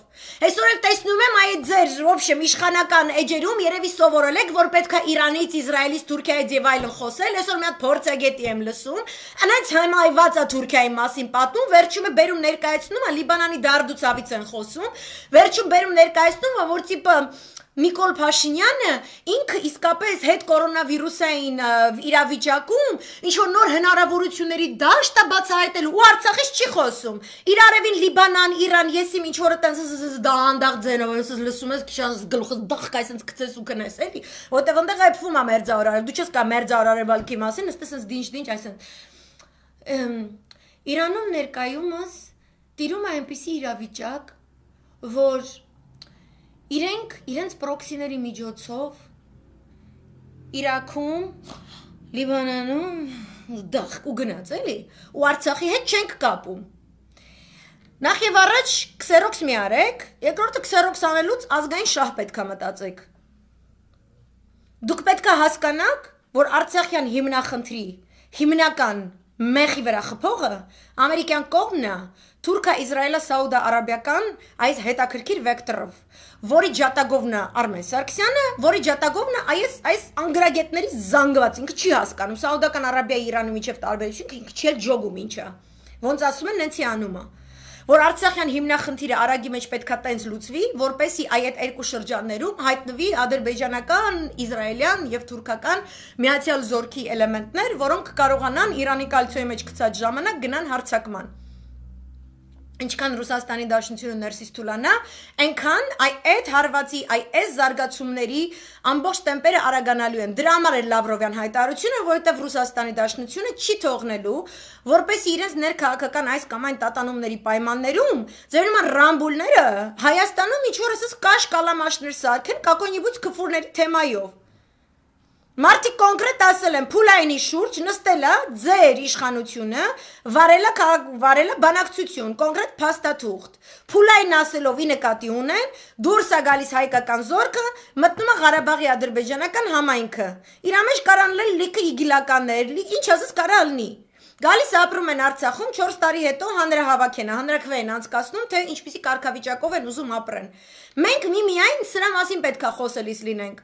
Այսօր էլ տեսնում եմ այդ ձեր, ոբշեմ, իշխանական էջերում երևի սովորել եք, որ պետք է Իրանից, Իսրայելից, Թուրքիայից եւ այլն խոսել։ Այսօր մի հատ փորձագետի եմ լսում, անց հայմայված է Թուրքիայի մասին պատում, վերջում է բերում ներկայացնում, Լիբանանի Դարդուցավից են խոսում, վերջում բերում ներկայացնում, որ տիպը Նիկոլ Փաշինյանը ինքը իսկապես հետ կորոնավիրուսային իրավիճակում ինչ որ նոր հնարավորությունների դաշտ է բացահայտել ու Արցախից չի խոսում։ Իր արևին Լիբանան, Իրան, եսիմ ինչ որը տենց դանդաղ ձենով այսպես լսում ես քիչանս գլուխս դղք այսպես գցես ու կնես էլի, որտեվ այնտեղ էփվում է մերձաորարել։ Դու չես կա մերձաորարելքի մասին, այսպես էս դինչ-դինչ այսպես Իրանում ներկայումս տիրում է այնպիսի իրավիճակ, որ իրենք իրենց պրոքսիների միջոցով Իրաքում, Լիբանանում դախ ու գնաց էլի ու Արցախի հետ չենք կապում։ Նախ եւ առաջ քսերոքս մի արեք, երկրորդը քսերոքս անելուց ազգային շահ պետքա մտածեք։ Դուք պետքա հասկանաք, որ Արցախյան հիմնախնդրի հիմնական մեղի վրա խփողը ամերիկյան կողմն է Թուրքիա Իսրայելը Սաուդա Արաբիական այս հետաքրքիր վեկտորով որի ջատագովն է Արմեն Սարգսյանը որի ջատագովն է այս այս անգրագետների զանգված ինքը չի հասկանում Սաուդական Արաբիայի Իրանի միջև տարբերությունը ինքը չի ջոգում ինչա ոնց ասում են նենցի անումը որ Արցախյան հիմնախնդիրը արագի մեջ պետքա տենց լուծվի, որպեսի այ այդ երկու շրջաններում հայտնվի ադրբեջանական, իսրայելյան եւ թուրքական միացյալ զորքի էլեմենտներ, որոնք կարողանան Իրանի կալցիոյի մեջ գցած ժամանակ գնան հարցակման ինչքան Ռուսաստանի Դաշնությունը ներսից թուլանա, այնքան այ այդ հարվածի, այ այս զարգացումների ամբողջ տեմպերը արագանալու են։ Դրա համար է Լավրովյան հայտարարությունը, որովհետև Ռուսաստանի Դաշնությունը չի թողնելու, որպեսզի իրենց ներքաղաքական այս կամ այն տատանումների պայմաններում ձեր նման ռամբուլները Հայաստանում ինչ որ ասես կաշ կալամաշներ սարքեն կակոնիբուց քֆուրների թեմայով։ Մարդիկ կոնկրետ ասել են փուլայինի շուրջ նստելա ձեր իշխանությունը վարելա վարելա բանակցություն կոնկրետ փաստաթուղթ փուլային ասելով ի նկատի ունեն դուրս է գալիս հայկական զորքը մտնում է Ղարաբաղի ադրբեջանական համայնքը իր մեջ կարանլել լիքը իգիլականներ ինչ ասես կարա լինի Գալիս ապրում են Արցախում 4 տարի հետո հանրահավաքեն, հանրակրվեն անցկացնում, թե ինչպիսի կարգավիճակով են ուզում ապրեն։ Մենք միմիայն սրա մասին պետքա խոսելիս լինենք։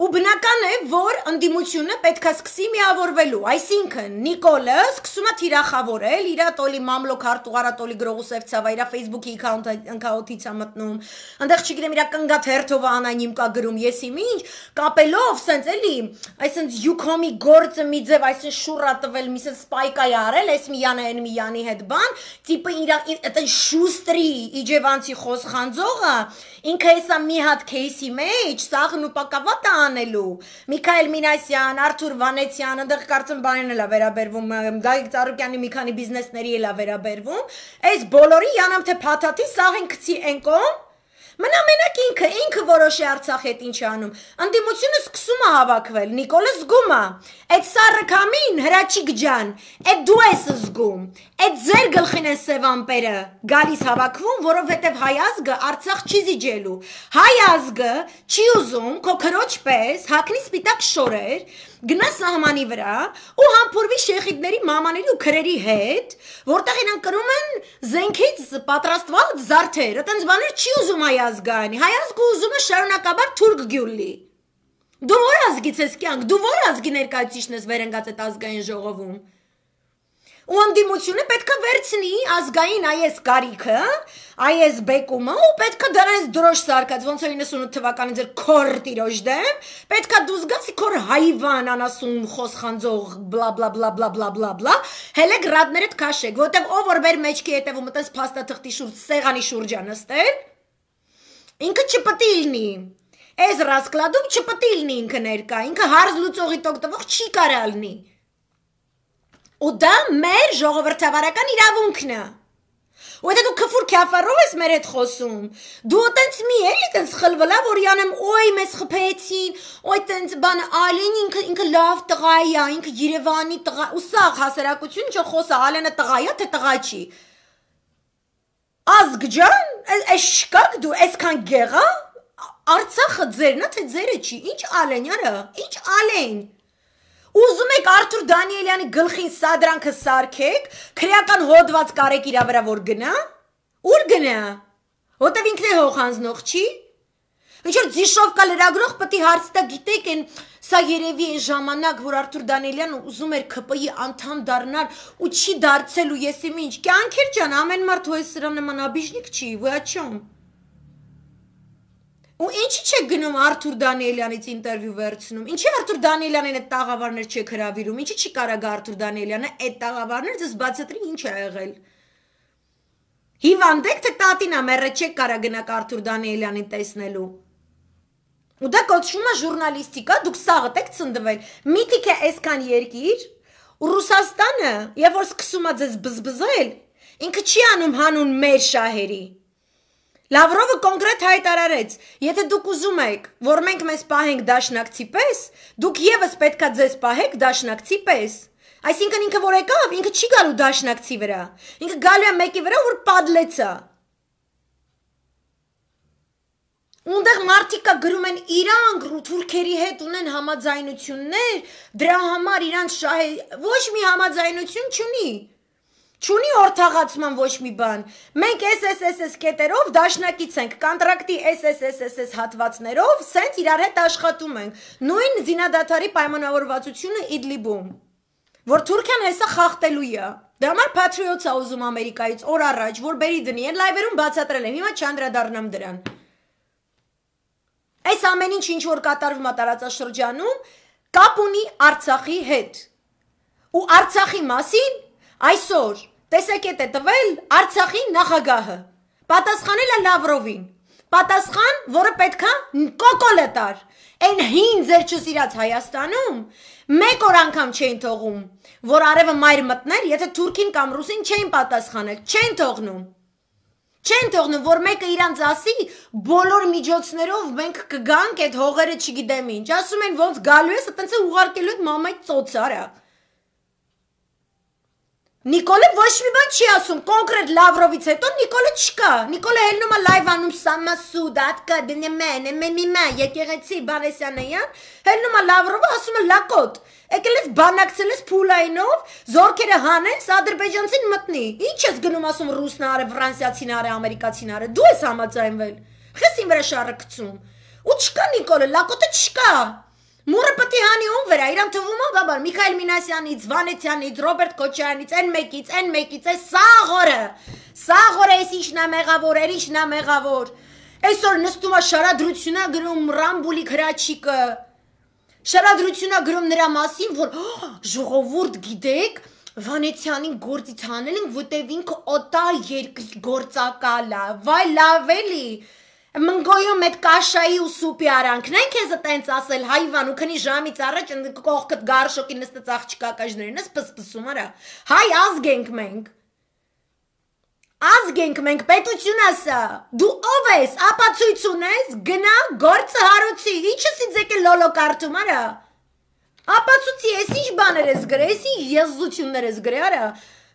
Ու բնական է, որ ընդդիմությունը պետքա սկսի միավորվելու։ Այսինքն Նիկոլը սկսում է թիրախավորել իր տոլի մամլոք հարտուղարատոլի գրողուսև ցավա իր Facebook-ի account-ից է մտնում։ Այնտեղ չգիտեմ իր կնգաթ հերթովը անանիմ կա գրում, եսի ինչ, կապելով սենց էլի, այսինքն Yukomi գործը մի ձև, այսինքն շուրա տվել, մի սենց սպայկայ արել, այս միան այն միանի հետ բան, տիպը իր այտեն շուստրի իջևանցի խոս խանձողը Ինքը հեսա մի հատ кейսի մեջ սաղն ու պակավատը անելու։ Միքայել Մինասյան, Արթուր Վանեցյան, այնտեղ կարծեմ բանն էլա վերաբերվում, Գագիկ Ծառուկյանի մի քանի բիզնեսների էլա վերաբերվում։ Այս բոլորի յանամ թե փաթաթի սաղին գցի ենկոմ Մնա մենակ ինքը, ինքը որոշի Արցախի հետ ինչ անում։ Անդիմությունը սկսում է հավաքվել, Նիկոլը զգում է։ Այդ սառը քամին, հրաչիկ ջան, այդ դու ես զգում։ Այդ ձեր գլխին է Սև ամպերը գալիս հավաքվում, որովհետև հայ ազգը Արցախ չի զիջելու։ Հայ ազգը չի ուզում քո քրոջ պես հակնի սպիտակ շորեր, գնա սահմանի վրա ու համբուրվի շեխիդների մամաների ու քրերի հետ, որտեղ իրեն կրում են զենքից պատրաստված զարդեր։ Այդտենց բաներ չի ուզում հայ ազգը ազգային։ Հայ ազգը ուզում է շարունակաբար թուրք գյուլ լի։ Դու ո՞ր ազգից ես կյանք, դու ո՞ր ազգի ներկայացիչն ես վերընկած այդ ազգային ժողովում։ Ու անդիմությունը պետքա վերցնի ազգային այս կարիքը, հա, այս բեկումը ու պետքա դրանից դրոշ սարկած, ոնց որ 98 թվականին ձեր քոր տիրոջ դեմ, պետքա դու զգացի քոր հայվան անասուն խոսխանձող բլա բլա բլա բլա բլա բլա բլա, հելե գրադներդ քաշեք, որտեղ ով որ մեր մեջքի հետևում այտենց փաստաթղթի շուրջ, սեղանի շուրջանստեր, շուրջ Ինքը չպետք է լինի։ Այս ռասկլադում չպետք է լինի ինքը ներկա, ինքը հարց լուծողի տոկտվող չի կարա լինի։ Ու դա մեր ժողովրդավարական իրավունքն է։ Ու եթե դու քֆուր քյաֆարով ես մեր հետ խոսում, դու այտենց մի էլի այտենց խլվլա, որ յանեմ օյ մեզ խփեցին, օյ այտենց բան Ալեն ինքը ինքը լավ տղա է, ինքը Երևանի տղա, ու սա հասարակություն չխոսա, Ալենը տղա է, թե տղա չի ազգ ջան, այս չկաք դու, այսքան գեղա, Արցախը ձերնա թե ձերը չի, ինչ Ալենյանը, ինչ Ալեն։ Ուզում եք Արթուր Դանիելյանի գլխին սադրանքը սարքեք, քրեական հոդված կարեք իրա վրա որ գնա։ Ուր գնա։ Որտեվ ինքն է հող հանձնող, չի։ Ինչ որ Ձիշովկա լրագրող պետք է հարցտա գիտեք այն Սա երևի այն ժամանակ, որ Արթուր Դանելյանը ուզում էր ԿՊ-ի անդամ դառնալ ու չի դարձել ու եսի ինչ։ Կյանքեր ջան, ամեն մարդ հույս սրա նման աբիժնիկ չի, ու աչոմ։ Ու ինչի՞ չէ գնում Արթուր Դանելյանից ինտերվյու վերցնում։ Ինչի Արթուր Դանելյանին այդ տաղավարներ չեք հravirում։ Ինչի՞ չի կարա գա Արթուր Դանելյանը այդ տաղավարները դες բացատրի ինչ է եղել։ Հիվանդեք թե տատին ամերը չեք կարա գնաք Արթուր Դանելյանին տեսնելու։ Ու դա կոչվում է ժուրնալիստիկա, դուք սաղդ եք ցնդվել։ Միտիկ է այսքան երկիր, ու Ռուսաստանը, երբ որ սկսում է ձեզ բզբզել, ինքը չի անում հանուն մեր շահերի։ Լավրովը կոնկրետ հայտարարեց. եթե դուք ուզում եք, որ մենք մեզ պահենք դաշնակցի պես, դուք եւս պետքա ձեզ պահեք դաշնակցի պես։ Այսինքն ինքը որ եկավ, ինքը չի գալու դաշնակցի վրա։ Ինքը գալու է մեկի վրա, որ падլեցա։ Ունդեղ մարդիկա գրում են իրանք թուրքերի հետ ունեն համաձայնություններ, դրա համար իրանք շահ ոչ մի համաձայնություն չունի։ Չունի օրթաղացման ոչ մի բան։ Մենք SSSS կետերով դաշնակից ենք, կոնտրակտի SSSS հատվածներով սենց իրար հետ աշխատում ենք։ Նույն զինադատարի պայմանավորվածությունը Իդլիբում, որ Թուրքիան հեսա խախտելու է։ Դա համար Patriot-ը ուզում Ամերիկայից օր առաջ, որ բերի դնի, այն լայվերում բացատրել եմ, հիմա չանդրադառնամ դրան։ Այս ամեն ինչ ինչ որ կատարվում է տարածաշրջանում կապ ունի Արցախի հետ։ Ու Արցախի մասին այսօր տեսակետ է տվել Արցախի նախագահը։ Պատասխանել է Լավրովին։ Պատասխան, որը պետքա կոկոլը տար։ Այն հին ձեր չսիրած Հայաստանում մեկ օր անգամ չեն թողում, որ արևը մայր մտներ, եթե Թուրքին կամ Ռուսին չեն պատասխանել, չեն թողնում։ Չեն թողնում, որ մեկը իրանց ասի, բոլոր միջոցներով մենք կգանք այդ հողերը չգիտեմ ինչ։ Ասում են ոնց գալու ես, այտենց է ուղարկելու այդ մամայ ծոցարա։ Նիկոլը ոչ մի բան չի ասում, կոնկրետ Լավրովից հետո Նիկոլը չկա։ Նիկոլը հելնում է լայվ անում Սամասուդ, Ատկա դնեմեն, մեմիմա, եկեղեցի Բարեսյանյան, հելնում է Լավրովը ասում է լակոտ։ Եկել ես բանակցել ես փուլայինով, զորքերը հանես, ադրբեջանցին մտնի։ Ինչ ես գնում ասում ռուսն արե, ֆրանսիացին արե, ամերիկացին արե։ Դու ես համաձայնվել։ Խեսին վրա շարը գցում։ Ու չկա Նիկոլը, լակոտը չկա։ Մուրը պետք է հանի ում վրա, իրան թվում է բաբար Միքայել Մինասյանից, Վանեցյանից, Ռոբերտ Քոչարյանից, այն մեկից, այն մեկից, է սաղորը։ Սաղորը էս ինչն է մեղավոր, էր ինչն է մեղավոր։ Այսօր նստում է շարադրությունա գրում Ռամբուլիկ հրաչիկը։ Շարադրությունա գրում նրա մասին, որ ժողովուրդ գիտեք, Վանեցյանին գործից հանել են, որտեվ ինքը օտար երկրի գործակալ է։ Վայ լավ էլի։ լավ, Մնգոյում այդ կաշայի ու սուպի արանքն են քեզ այտենց ասել հայվան ու քնի ժամից առաջ կողքդ գարշոկի նստած աղջկա կաժներն ես պսպսում արա հայ ազգ ենք մենք ազգ ենք մենք պետություն ասա դու ով ես ապացույց ունես գնա գործը հարուցի ինչս ինձ եկել լոլո կարտում արա ապացուցի ես ինչ բաներ ես գրել ես ինչ եզություններ ես գրել արա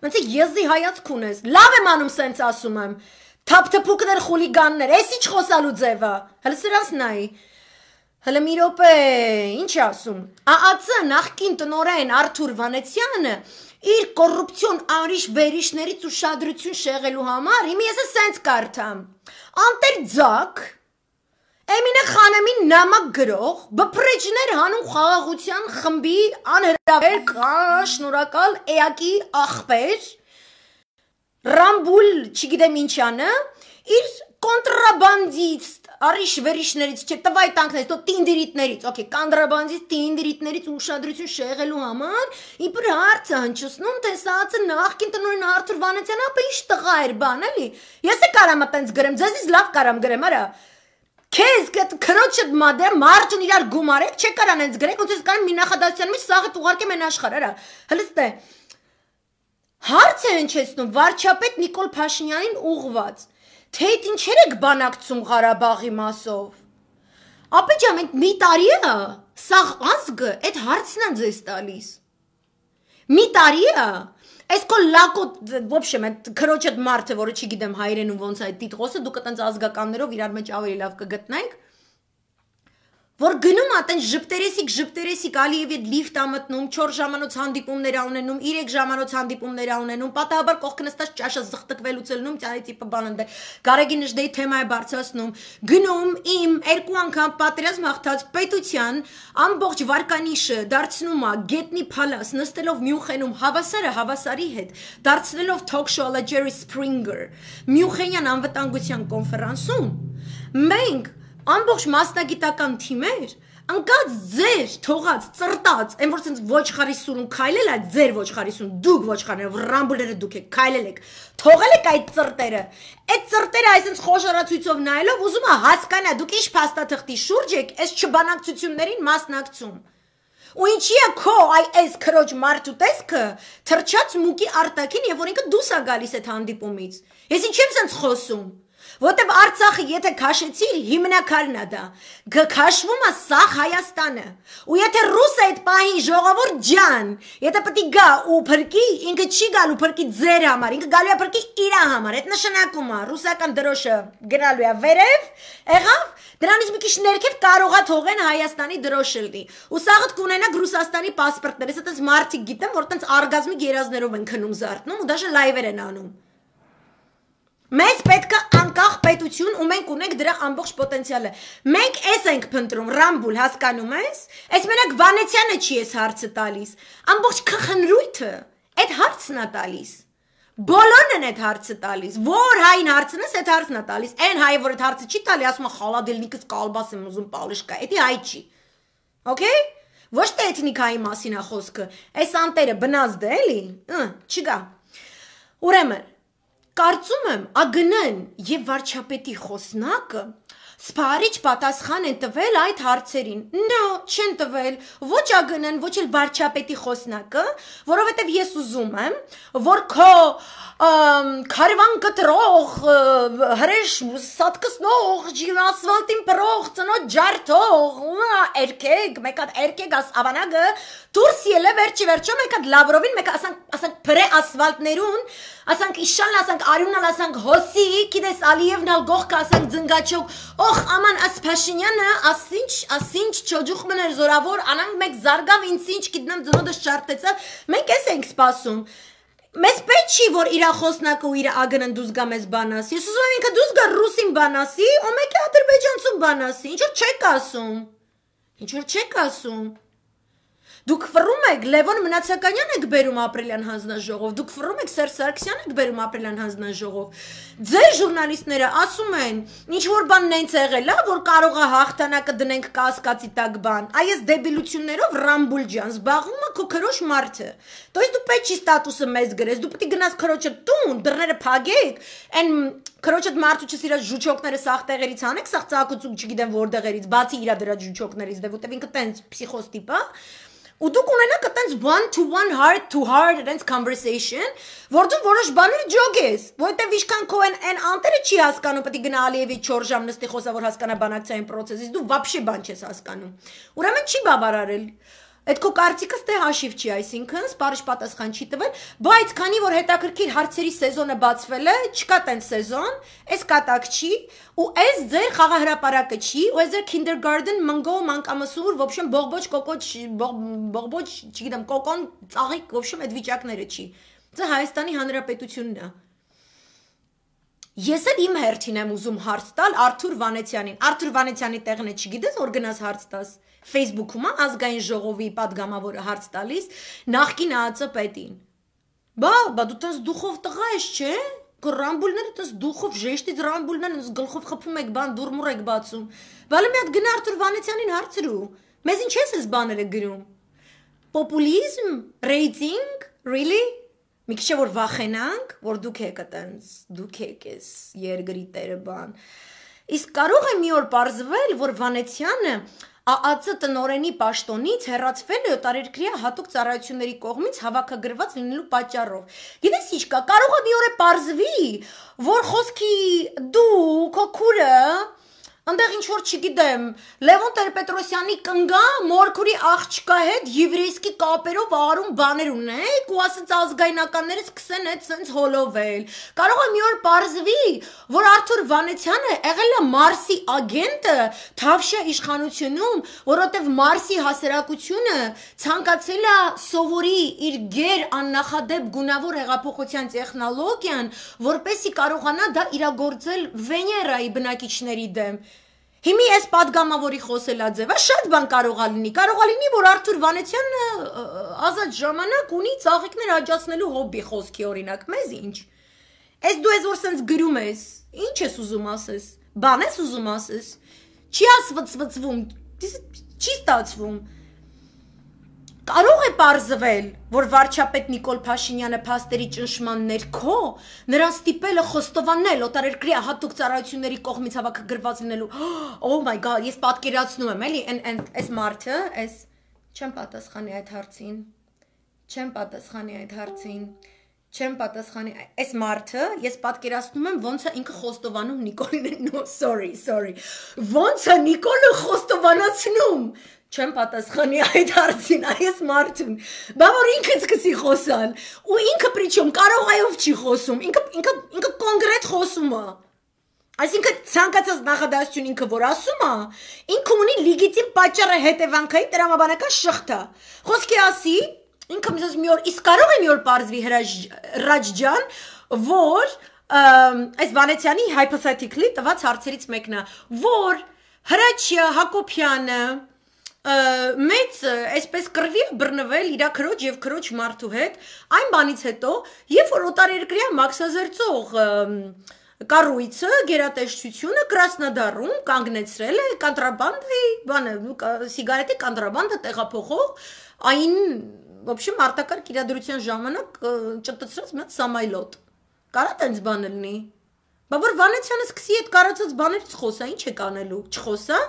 Ոնց է եզի հայացք ունես։ Լավ եմ անում, սենց ասում եմ թափթփուկներ, խուլիգաններ, էս ինչ խոսալու ձևա։ Հələ սրանց նայի։ Հələ մի րոպե, ինչ ասում։ ԱԱՑ նախկին տնորեն Արթուր Վանեցյանը իր կոռուպցիոն արիշ վերիշներից ուշադրություն շեղելու համար հիմի ես սենց կարդամ։ Անտեր ձակ Էմինե Խանեմին նամակ գրող բփրեջներ հանում խաղաղության խմբի անհրավեր կա շնորհակալ էակի ախպեր Ռամբուլ, չգիտեմ ինչյանը, իր կոնտրաբանդիստ արիշ վերիշներից չէ տվայ տանքներից, թո տինդերիտներից, օքե, կանդրաբանդից տինդերիտներից ուշադրություն շեղելու համար իբր հարցը հնչեցնում, թե սա նախքին տնորեն Արթուր Վանեցյանը ապա ինչ տղա էր բան, էլի։ Ես է կարամ այտենց գրեմ, ձեզից լավ կարամ գրեմ, արա։ Քեզ գտ քրոջը մադեր մարջուն իրար գումարեք, չե կարան այնց գրեք, ոնց կարան մի նախադասության մեջ սաղը ուղարկեմ այն աշխարհ, արա։ Հլստե։ Հարց է հնչեցնում վարչապետ Նիկոլ Փաշինյանին ուղված, թե այդ ինչեր եք բանակցում Ղարաբաղի մասով։ Ապե ջան, մենք մի տարի է, հա, սաղ ազգը այդ հարցն է ձեզ տալիս։ Մի տարի է, Այսքան լակո вообще մենք քրոջ այդ մարդը, որը չգիտեմ հայերեն ու ոնց այդ տիտղոսը, դուք այտենց ազգականներով իրար մեջ ավելի լավ կգտնենք, որ գնում է տենց ժպտերեսիկ ժպտերեսիկ Ալիևի հետ լիֆտ ամտնում, 4 ժամանոց հանդիպումներ ա ունենում, 3 ժամանոց հանդիպումներ ա ունենում, պատահաբար կողք նստած ճաշը զղտկվելուց ելնում, ծայ տիպը բանընդե։ Գարեգի նժդեի թեմայը բարձրացնում, գնում իմ երկու անգամ պատերազմ հաղթած պետության ամբողջ վարկանիշը դարձնում է գետնի փալաս, նստելով Մյունխենում հավասարը հավասարի հետ, դարձնելով talk show-ը Jerry Springer, Մյունխենյան անվտանգության կոնֆերանսում։ Մենք ամբողջ մասնագիտական թիմեր անկած ձեր թողած ծրտած այն որ ցենց ոչխարի սուրուն քայլել է ձեր ոչխարի սուն դուք ոչխարները ռամբլերը դուք եք քայլել եք թողել եք այդ ծրտերը այդ ծրտերը այսպես խոշորացույցով նայելով ուզում է հասկանա դուք ինչ փաստաթղթի շուրջ եք այս չբանակցություններին մասնակցում ու ինչի է քո այ այս քրոջ մարդու տեսքը թրչած մուկի արտակին եւ որ ինքը դուս է գալիս այդ հանդիպումից ես ինչի՞ եմ ցենց խոսում Որտեւ Արցախը եթե քաշեցի, հիմնակարն է դա։ Գքաշվում է սախ Հայաստանը։ Ու եթե ռուսը այդ պահին ժողովուրդ ջան, եթե պետք է գա ու փրկի, ինքը չի գալու փրկի ձեր համար, ինքը գալու է փրկի իր համար։ Այդ նշանակում է ռուսական դրոշը գնալու է վերև, եղավ, դրանից մի քիչ ներքև կարողա թողեն Հայաստանի դրոշը լինի։ Ու սաղդ կունենակ Ռուսաստանի պասպորտներ, ես այտենց մարդիկ գիտեմ, որ այտենց արգազմիկ երազներով են քնում զարթնում ու դաժե լայվեր են անում։ Մեզ պետք է անկախ պետություն ու մենք ունենք դրա ամբողջ պոտենցիալը։ Մենք էս ենք փնտրում, Ռամբուլ, հասկանում ես։ Այս մենակ Վանեցյանը չի էս հարցը տալիս։ Ամբողջ քխնրույթը այդ հարցն է տալիս։ Բոլորն են այդ հարցը տալիս։ Որ հայն հարցնես, այդ հարցն է տալիս։ Այն հայը, որ այդ հարցը չի տալի, ասում է խալադելնիկս կալբաս եմ ուզում պալիշկա։ Էդի հայ չի։ Okay։ Ոչ թե էթնիկայի մասին է խոսքը։ Այս անտերը բնազդ է, էլի։ Ա, չգա։ Ուրեմն, Կարծում եմ ԱԳՆ-ն եւ վարչապետի խոսնակը սփարիչ պատասխան են տվել այդ հարցերին։ Նո, չեն տվել ոչ ԱԳՆ-ն, ոչ էլ վարչապետի խոսնակը, որովհետեւ ես ուզում եմ, որ քո քարվան կտրող, հրեշ սատ կսնող, ջիրասվալտին պրող, ծնոտ ջարդող, երկեք, մեկ հատ երկեք աս ավանագը դուրս ելել վերջի վերջո մեկ հատ լավրովին մեկ ասանք ասանք փրե ասֆալտներուն ասանք իշալն ասանք արյունն ասանք հոսի գիտես ալիևն ալ գողքը ասանք ձնգաչոկ օխ աման աս Փաշինյանը ասինչ ասինչ չոջուխ մներ զորավոր անանք մեկ զարգավ ինձ ինչ գիտնեմ ծնոտը շարտեցա մենք էս ենք սպասում մեզ պետք չի որ իր խոսնակը ու իր ագնն դուզ գա մեզ բանասի ես ուզում եմ ինքը դուզ գա ռուսին բանասի ու մեկը ադրբեջանցուն բանասի ինչ որ չեք ասում ինչ որ չեք ասում Դուք ֆռում եք Լևոն Մնացականյան եք բերում ապրիլյան հանձնաժողով, դուք ֆռում եք Սերժ Սարգսյան եք բերում ապրիլյան հանձնաժողով։ Ձեր ժուրնալիստները ասում են, ինչ որ բան նենց եղել է, որ կարող է հաղթանակը դնենք կասկածի տակ բան։ Այ այս դեբիլություններով Ռամբուլ ջան, զբաղվում է քո քրոշ մարդը։ То есть դու պետք չի ստատուսը մեզ գրես, դու պետք է գնաս քրոջը տուն, դռները փակեք, այն քրոջը մարդու չսիրած ժուչոկները սաղ տեղերից անեք, սաղ ծակուցուկ չգիտեմ որտեղերից, բացի իրա դրա ժուչոկներից, դե որտեվ ինքը տենց պսիխոս տիպ է ու դուք ունենաք այտենց one to one heart to heart այտենց conversation, որտեղ որոշ բաներ ջոգես, որովհետև ինչքան քո այն այն անտերը չի հասկանում, պետք է գնա Ալիևի 4 ժամ նստի խոսա որ հասկանա բանակցային process-ից, դու вообще բան չես հասկանում։ Ուրեմն չի բավարարել։ Այդ քո կարծիքս թե հաշիվ չի, այսինքն սպարիշ պատասխան չի տվել, բայց քանի որ հետաքրքիր հարցերի սեզոնը բացվել է, չկա տեն սեզոն, այս կատակ չի, ու այս ձեր խաղահրապարակը չի, ու այս ձեր kindergarten մնգո մանկամսուր, в общем, բողբոջ կոկոջ, բողբոջ, չգիտեմ, կոկոն ծաղիկ, в общем, այդ վիճակները չի։ Դա Հայաստանի Հանրապետությունն է։ Ես էլ իմ հերթին եմ ուզում հարց տալ Արթուր Վանեցյանին։ Արթուր Վանեցյանի տեղն է, չգիտես, որ գնաս հարց տաս։ Facebook-ում ազգային ժողովի падգամավորը հարց տալիս նախկին ԱԱՑ պետին։ Բա, բա դու տես դուխով տղա ես, չէ՞։ Կռամբուլները տես դուխով ժեշտից ռամբուլներն ես գլխով խփում եք, բան դուրմուր եք բացում։ Բալը մի հատ գնա Արթուր Վանեցյանին հարցրու։ Մեզ ինչ ես էս բաները գրում։ Պոպուլիզմ, ռեյտինգ, really մի քիչ որ վախենանք, որ դուք եք այտենց, դուք եք էս երգրի տերը բան։ Իսկ կարող է մի օր ողջվել, որ Վանեցյանը ԱԱԾ տնօրենի պաշտոնից հերացվել է օտարերկրյա հատուկ ծառայությունների կողմից հավաքագրված լինելու պատճառով։ Գիտես ինչ կա, կարող է մի օր է parzvi, որ խոսքի դու քո քուրը Այնտեղ ինչ որ չգիտեմ, Լևոն Տեր-Պետրոսյանի կնգա Մորքուրի աղջկա հետ եվրейսկի կապերով արում բաներ ունեք ու ասած ազգայնականները սկսեն այդ սենց հոլովել։ Կարող է մի օր բարձվի, որ Արթուր Վանեցյանը եղել է Մարսի ագենտը Թավշյա իշխանությունում, որովհետև Մարսի հասարակությունը ցանկացել է սովորի իր ģեր աննախադեպ գունավոր հեղափոխության տեխնոլոգիան, որպեսի կարողանա դա իրագործել Վեներայի բնակիչների դեմ։ Հիմի այս падգամավորի խոսելաձևը շատ բան կարողա լինի։ Կարողա լինի, որ Արթուր Վանեցյանը ազատ ժամանակ ունի ծաղիկներ աճացնելու հոբբի խոսքի օրինակ, մեզ ինչ։ Այս դու ես որ սենց գրում ես, ի՞նչ ես ուզում ասես։ Բան ես ուզում ասես։ Չի ասվծվծվում, չի ստացվում։ Կարող է ողրզվել, որ վարչապետ Նիկոլ Փաշինյանը փաստերի ճնշման ներքո նրան ստիպել է խոստովանել օտարերկրի հատուկ ծառայությունների կողմից հավաքագրված լինելու։ Oh my god, ես պատկերացնում եմ, էլի, այն այն այս մարդը, այս չեմ պատասխանի այդ հարցին։ Չեմ պատասխանի այդ հարցին։ Չեմ պատասխանի այս մարդը, ես պատկերացնում եմ ոնց է ինքը խոստովանում Նիկոլին, no sorry, sorry։ Ոնց է Նիկոլը խոստովանացնում չեմ պատասխանի այդ հարցին, այս մարդուն։ Բա որ ինքը սկսի խոսալ, ու ինքը причем կարող այով չի խոսում, ինքը ինքը ինքը կոնկրետ խոսում է։ Այսինքն ցանկացած նախադասություն ինքը որ ասում է, ինքը ունի լեգիտիմ պատճառը հետևանքային տրամաբանական շղթա։ Խոսքի ասի, ինքը միշտ մի օր իսկ կարող է մի օր parzvi հրաջ ջան, որ այս Վանեցյանի hypothetically տված հարցերից մեկն է, որ Հրաչյա Հակոբյանը մեծը այսպես կրվի բռնվել իր քրոջ եւ քրոջ մարդու հետ այն բանից հետո երբ որ օտարերկրյա մաքսազերծող կառույցը գերատեսչությունը Կրասնոդարում կանգնեցրել է կոնտրաբանդայի բանը սիգարետի կոնտրաբանդը տեղափոխող այն вообще մարտակարգ իրադրության ժամանակ ճտտցրած մեծ սամայլոտ կարա տենց բանը լինի բա որ Վանեցյանը սկսի այդ կարածած բաներից խոսա ի՞նչ է կանելու չխոսա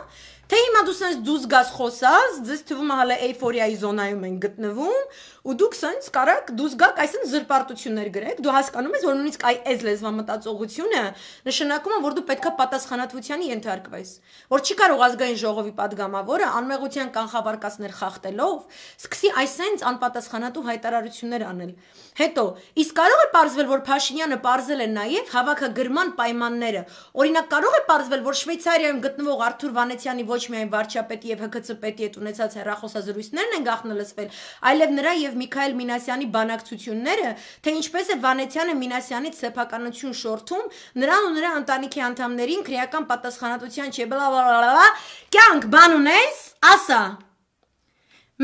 Թե հիմա դու սենց դուզ գաս խոսաս, ձեզ թվում է հələ էյֆորիայի զոնայում են գտնվում, ու դուք ցենց կարակ դու զգաք այսինքն զրպարտություններ գրեք, դու հասկանում ես, որ նույնիսկ այ այս լեզվամտածողությունը նշանակում է, որ դու պետքա պատասխանատվությանը ենթարկվես, որ չի կարող ազգային ժողովի падգամավորը անմեղության կանխաբարկածներ խախտելով սկսի այսենց անպատասխանատու հայտարարություններ անել։ Հետո, իսկ կարող է ողջվել, որ Փաշինյանը ողջել է նաև հավաքագրման պայմանները։ Օրինակ կարող է ողջվել, որ Շվեյցարիայում գտնվող Արթուր Վանեցյանի ոչ միայն վարչապետի եւ ՀԿՑ պետի հետ ունեցած հերախոսազրույցներն են գախնելսվել, այլև նրա եւ Միքայել Մինասյանի բանակցությունները, թե ինչպես է Վանեցյանը Մինասյանից սեփականություն շորթում, նրան ու նրա ընտանիքի անդամներին քրեական պատասխանատվության չէ, բլա կյանք բան ունես, ասա։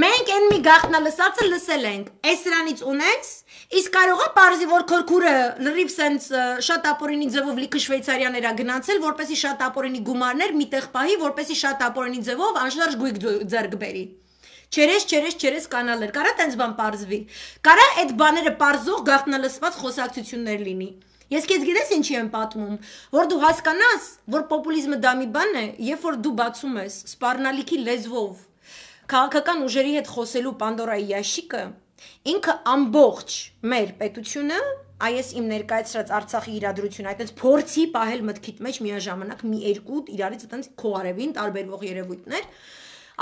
Մենք այն մի գախտնա լսածը լսել ենք։ Այս սրանից ունես, իսկ կարող է parzի որ քորքուրը լրիվ սենց շատ ապօրինի ձևով լիքը շվեյցարիաներ է գնացել, որպեսի շատ ապօրինի գումարներ միտեղ պահի, որպեսի շատ ապօրինի ձևով անշարժ գույք ձեռք բերի։ ձ Չերես, չերես, չերես կանալներ։ Կարա տենց բան parzվի։ Կարա այդ բաները parzող գաղտնալսված խոսակցություններ լինի։ Ես քեզ գիտես ինչի եմ պատմում, որ դու հասկանաս, որ պոպուլիզմը դա մի բան է, երբ որ դու բացում ես սպառնալիքի լեզվով քաղաքական ուժերի հետ խոսելու Պանդորայի ящիկը, ինքը ամբողջ մեր պետությունը, այս իմ ներկայացրած Արցախի իրադրությունը, այտենց փորձի պահել մտքիդ մեջ միաժամանակ մի երկու իրարից այտենց քո արևին տարբերվող երևույթներ,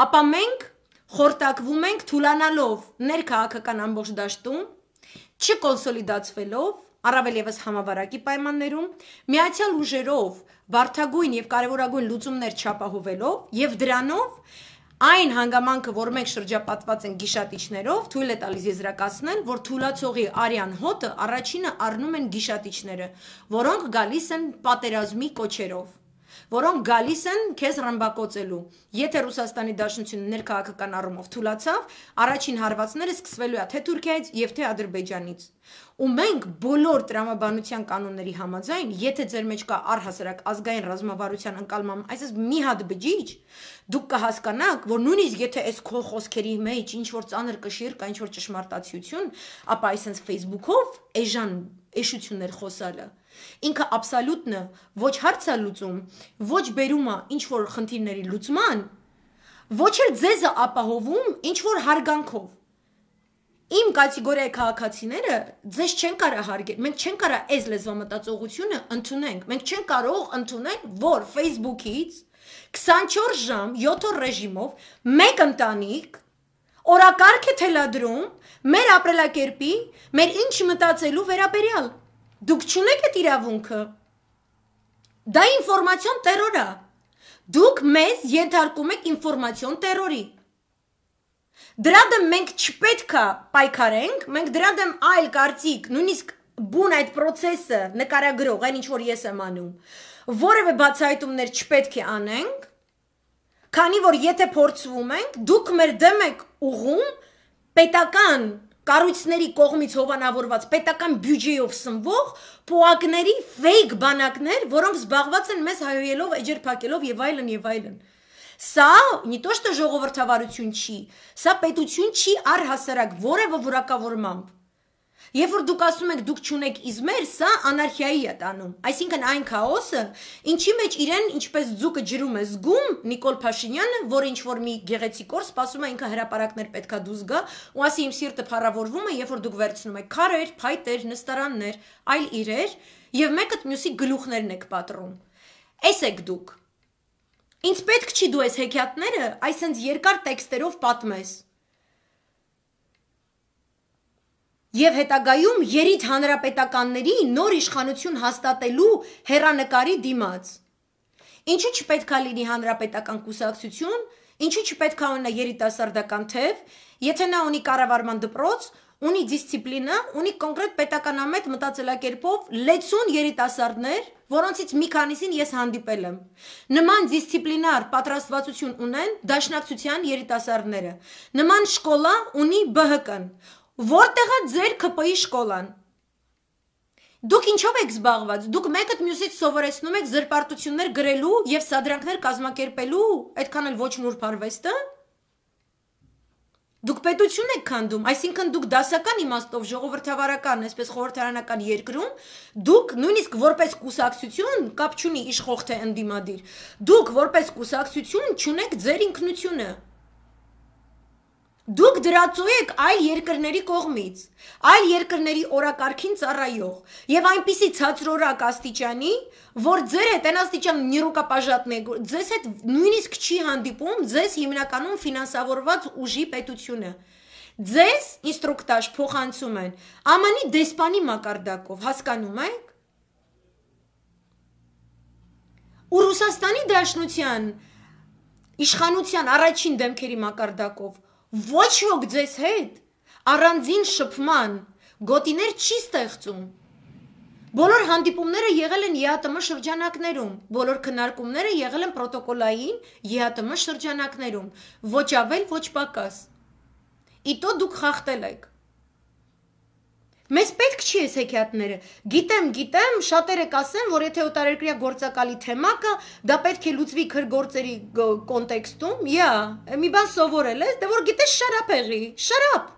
ապա մենք խորտակվում ենք թուլանալով ներքաղաքական ամբողջ դաշտում, չկոնսոլիդացվելով, առավել եւս համավարակի պայմաններում, միացյալ ուժերով բարթագույն եւ կարեւորագույն լուծումներ չապահովելով եւ դրանով այն հանգամանքը, որ մենք շրջապատված ենք գիշատիչներով, թույլ է տալիս եզրակացնել, որ թուլացողի արյան հոտը առաջինը առնում են գիշատիչները, որոնք գալիս են պատերազմի կոչերով որոնք գալիս են քեզ ռմբակոծելու։ Եթե Ռուսաստանի Դաշնությունը ներքաղաքական առումով թուլացավ, առաջին հարվածները սկսվելու է թե Թուրքիայից եւ թե Ադրբեջանից։ Ու մենք բոլոր տրամաբանության կանոնների համաձայն, եթե ձեր մեջ կա առհասարակ ազգային ռազմավարության ընկալման, այսպես մի հատ բջիջ, դուք կհասկանաք, որ նույնիսկ եթե այս քո խոսքերի մեջ ինչ որ ծանր կշիռ կա, ինչ որ ճշմարտացիություն, ապա այսպես Facebook-ով էժան էշություններ խոսալը Ինքը absolute-ն ոչ հարց է լուծում, ոչ բերում է ինչ որ խնդիրների լուծման, ոչ էլ ձեզը ապահովում ինչ որ հարգանքով իմ կատեգորիայի քաղաքացիները ձեզ չեն կարող հարգել։ Մենք չեն կարող այս լեզվամտածողությունը ընդունենք։ Մենք չեն կարող ընդունենք, որ Facebook-ից 24 ժամ 7 օր ռեժիմով մեկ ընտանիք օրակարգ է թելադրում մեր ապրելակերպի, մեր ինչ մտածելու վերաբերյալ։ Դուք չունեք այդ իրավունքը։ Դա ինֆորմացիոն terror է։ Դուք մեզ ենթարկում եք ինֆորմացիոն terror-ի։ Դրա դեմ մենք չպետք է պայքարենք, մենք դրա դեմ այլ կարծիք, նույնիսկ բուն այդ process-ը նկարագրող, այն ինչ որ ես եմ անում, որևէ բացահայտումներ չպետք է անենք, քանի որ եթե փորձվում ենք, դուք մեր դեմ եք ուղում պետական կառույցների կողմից հովանավորված պետական բյուջեով սնվող պոակների ֆեյք բանակներ, որոնք զբաղված են մեզ հայոյելով, էջերփակելով եւ այլն եւ այլն։ Սա не то что ժողովրդավարություն չի, սա պետություն չի առհասարակ որևէ որակավորմամբ։ որ Երբ որ դուք ասում եք դուք ճունեք իզմեր, սա անարխիայի է տանում։ Այսինքն այն քաոսը, ինչի մեջ իրեն ինչպես ձուկը ջրում է զգում Նիկոլ Փաշինյանը, որ ինչ որ մի գեղեցիկ օր սպասում է ինքը հրաապարակներ պետքա դուզ գա, ու ասի իմ սիրտը փառավորվում է, երբ որ դուք վերցնում եք քարեր, փայտեր, նստարաններ, այլ իրեր, եւ մեկը մյուսի գլուխներն եք պատռում։ Էս եք դուք։ Ինչ պետք չի դու այս հեքիաթները, այսինքն երկար տեքստերով պատմես։ եւ հետագայում երիտ հանրապետականների նոր իշխանություն հաստատելու հերանեկարի դիմաց։ Ինչու չպետքա լինի հանրապետական կուսակցություն, ինչու չպետքա ունենա երիտասարդական թև, եթե նա ունի կառավարման դպրոց, ունի դիսցիպլինա, ունի կոնկրետ պետականամետ մտածելակերպով լեցուն երիտասարդներ, որոնցից մի քանիսին ես հանդիպել եմ։ Նման դիսցիպլինար պատրաստվածություն ունեն դաշնակցության երիտասարդները։ Նման շկոլա ունի ԲՀԿ-ն, Որտեղ է ձեր ԿՊ-ի շկոլան։ Դուք ինչով եք զբաղված։ Դուք մեկդ մյուսից սովորեցնում եք զրպարտություններ գրելու եւ սադրանքներ կազմակերպելու, այդքան էլ ոչ նուրբ արվեստը։ Դուք պետություն եք քանդում, այսինքն դուք դասական իմաստով ժողովրդավարական, այսպես խորհրդարանական երկրում դուք նույնիսկ որպես կուսակցություն կապ չունի իշխող թե ընդդիմադիր։ Դուք որպես կուսակցություն չունեք ձեր ինքնությունը։ Դուք դրացու եք այլ երկրների կողմից, այլ երկրների օրակարգին ծառայող եւ այնպիսի ցածրորակ աստիճանի, որ ձեր հետ այն աստիճան նիրուկապաժատն է, ձեզ հետ նույնիսկ չի հանդիպում ձեզ հիմնականում ֆինանսավորված ուժի պետությունը։ Ձեզ ինստրուկտաժ փոխանցում են ԱՄՆ-ի դեսպանի մակարդակով, հասկանում եք։ Ու Ռուսաստանի Դաշնության իշխանության առաջին դեմքերի մակարդակով ոչ ոք ձեզ հետ առանձին շփման գոտիներ չի ստեղծում։ Բոլոր հանդիպումները եղել են ԵԱՏՄ շրջանակներում, բոլոր քննարկումները եղել են պրոտոկոլային ԵԱՏՄ շրջանակներում, ոչ ավել, ոչ պակաս։ Իտո դուք խախտել եք։ Մեզ պետք չի այս հեքիաթները։ Գիտեմ, գիտեմ, շատերը կասեն, որ եթե օտարերկրյա գործակալի թեմակը, դա պետք է լուծվի քրգործերի կոնտեքստում։ Յա, մի բան սովորել ես, դե որ գիտես շարապեղի, շարապ։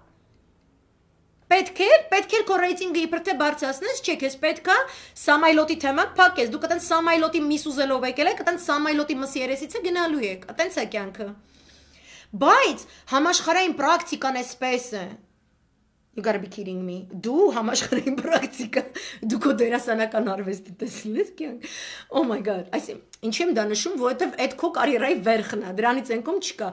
Պետք է, պետք է քո ռեյտինգը իբր թե բարձրացնես, չէ՞ քեզ պետքա Սամայլոտի թեմա փակես։ Դու կտեն Սամայլոտի միս ուզելով եկել եք, կտեն Սամայլոտի մսի երեսիցը գնալու եք։ Այտենց է կյանքը։ Բայց համաշխարհային պրակտիկան էսպես է։ You gotta be kidding me։ Դու համաշխարհային պրակտիկա, դու քո դերասանական արվեստի տեսնես կյանք։ Oh my god։ Այսինքն ինչի՞ եմ դա նշում, որովհետև այդ քո կարիերայի վերխն է, դրանից ենքում չկա։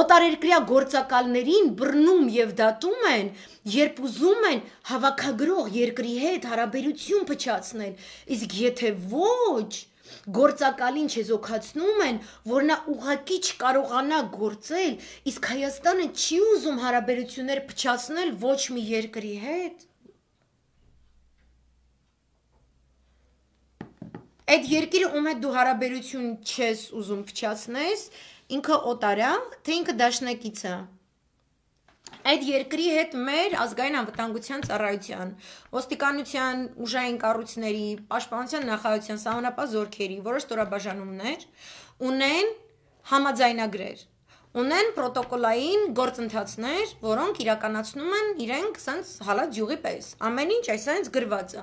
Օտարերկրյա գործակալներին բռնում եւ դատում են, երբ ուզում են հավաքագրող երկրի հետ հարաբերություն փչացնել։ Իսկ եթե ոչ, գործակալին չեզոքացնում են, որ նա ուղակի չկարողանա գործել, իսկ Հայաստանը չի ուզում հարաբերություններ փչացնել ոչ մի երկրի հետ։ Այդ երկիրը ում հետ դու հարաբերություն չես ուզում փչացնես, ինքը օտար է, թե ինքը դաշնակից է այդ երկրի հետ մեր ազգային անվտանգության ծառայության, ոստիկանության, ուժային կառույցների, պաշտպանության նախարարության համանապահ զորքերի որոշ ստորաբաժանումներ ունեն համաձայնագրեր ունեն պրոտոկոլային գործընթացներ, որոնք իրականացնում են իրենք սենց հալած յուղի պես։ Ամեն ինչ այսպես գրված է։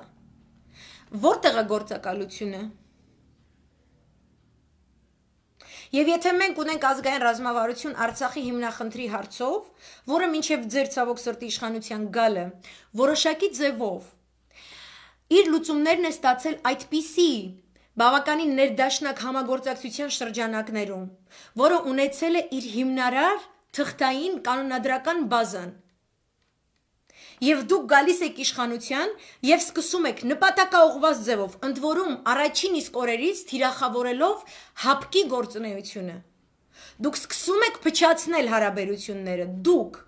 Որտեղ է գործակալությունը։ Եվ եթե մենք ունենք ազգային ռազմավարություն Արցախի հիմնախնդրի հարցով, որը մինչև ձեր ցավոք սրտի իշխանության գալը որոշակի ձևով իր լուծումներն է ստացել այդպիսի բավականին ներդաշնակ համագործակցության շրջանակներում, որը ունեցել է իր հիմնարար թղթային կանոնադրական բազան, եւ դուք գալիս եք իշխանության եւ սկսում եք նպատակաուղված ձևով ընդ որում առաջին իսկ օրերից թիրախավորելով հապկի գործունեությունը դուք սկսում եք փչացնել հարաբերությունները դուք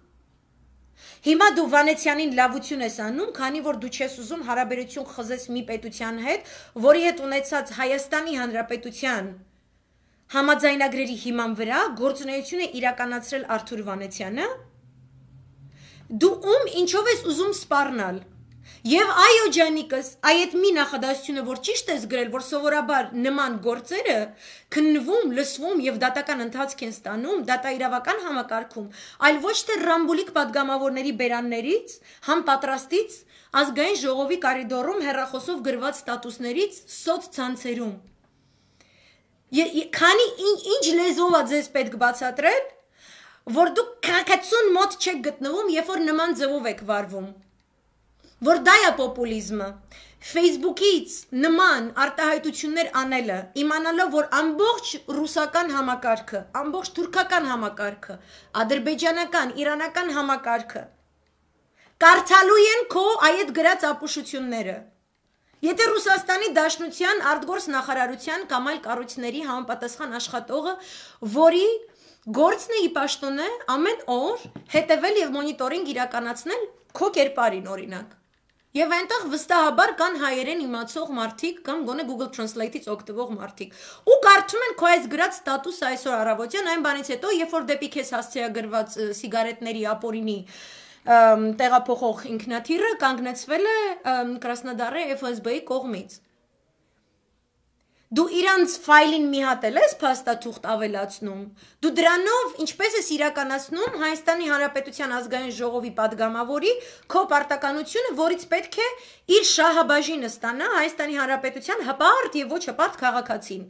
Հիմա դու Վանեցյանին լավություն ես անում, քանի որ դու չես ուզում հարաբերություն խզես մի պետության հետ, որի հետ ունեցած Հայաստանի Հանրապետության համաձայնագրերի հիման վրա գործունեությունը իրականացրել Արթուր Վանեցյանը դու ում ինչով ես ուզում սպառնալ։ Եվ այո ջանիկս, այ այդ մի նախադասությունը, որ ճիշտ ես գրել, որ սովորաբար նման գործերը քննվում, լսվում եւ դատական ընթացք են ստանում դատաիրավական համակարգում, այլ ոչ թե ռամբուլիկ падգամավորների բերաններից, համ պատրաստից, ազգային ժողովի կարիդորում հերրախոսով գրված ստատուսներից սոցցանցերում։ Քանի ինչ լեզվով է ձեզ պետք բացատրել, որ դուք քաղաքացուն մոտ չեք գտնվում, երբ որ նման ձևով եք վարվում։ Որ դա է պոպուլիզմը։ Facebook-ից նման արտահայտություններ անելը, իմանալով, որ ամբողջ ռուսական համակարգը, ամբողջ թուրքական համակարգը, ադրբեջանական, իրանական համակարգը կարդալու են քո այդ գրած ապուշությունները։ Եթե Ռուսաստանի Դաշնության արտգործ նախարարության կամ այլ կառույցների համապատասխան աշխատողը, որի Գործն է ի պաշտոնե ամեն օր հետևել եւ մոնիտորինգ իրականացնել քո կերպարին օրինակ։ Եվ այնտեղ վստահաբար կան հայերեն իմացող մարդիկ կամ գոնե Google Translate-ից օգտվող մարդիկ։ Ու կարդում են քո այս գրած ստատուս այսօր առավոտյան այն բանից հետո, երբ որ դեպի քեզ հասցեագրված սիգարետների ապօրինի տեղափոխող ինքնաթիռը կանգնեցվել է Կրասնոդարի FSB-ի կողմից։ Դու իրանց ֆայլին մի հատ ես փաստաթուղթ ավելացնում։ Դու դրանով ինչպես ես իրականացնում Հայաստանի Հանրապետության ազգային ժողովի падգամավորի քո պարտականությունը, որից պետք է իր շահաբաժինը ստանա Հայաստանի Հանրապետության հպարտ եւ ոչ հպարտ քաղաքացին։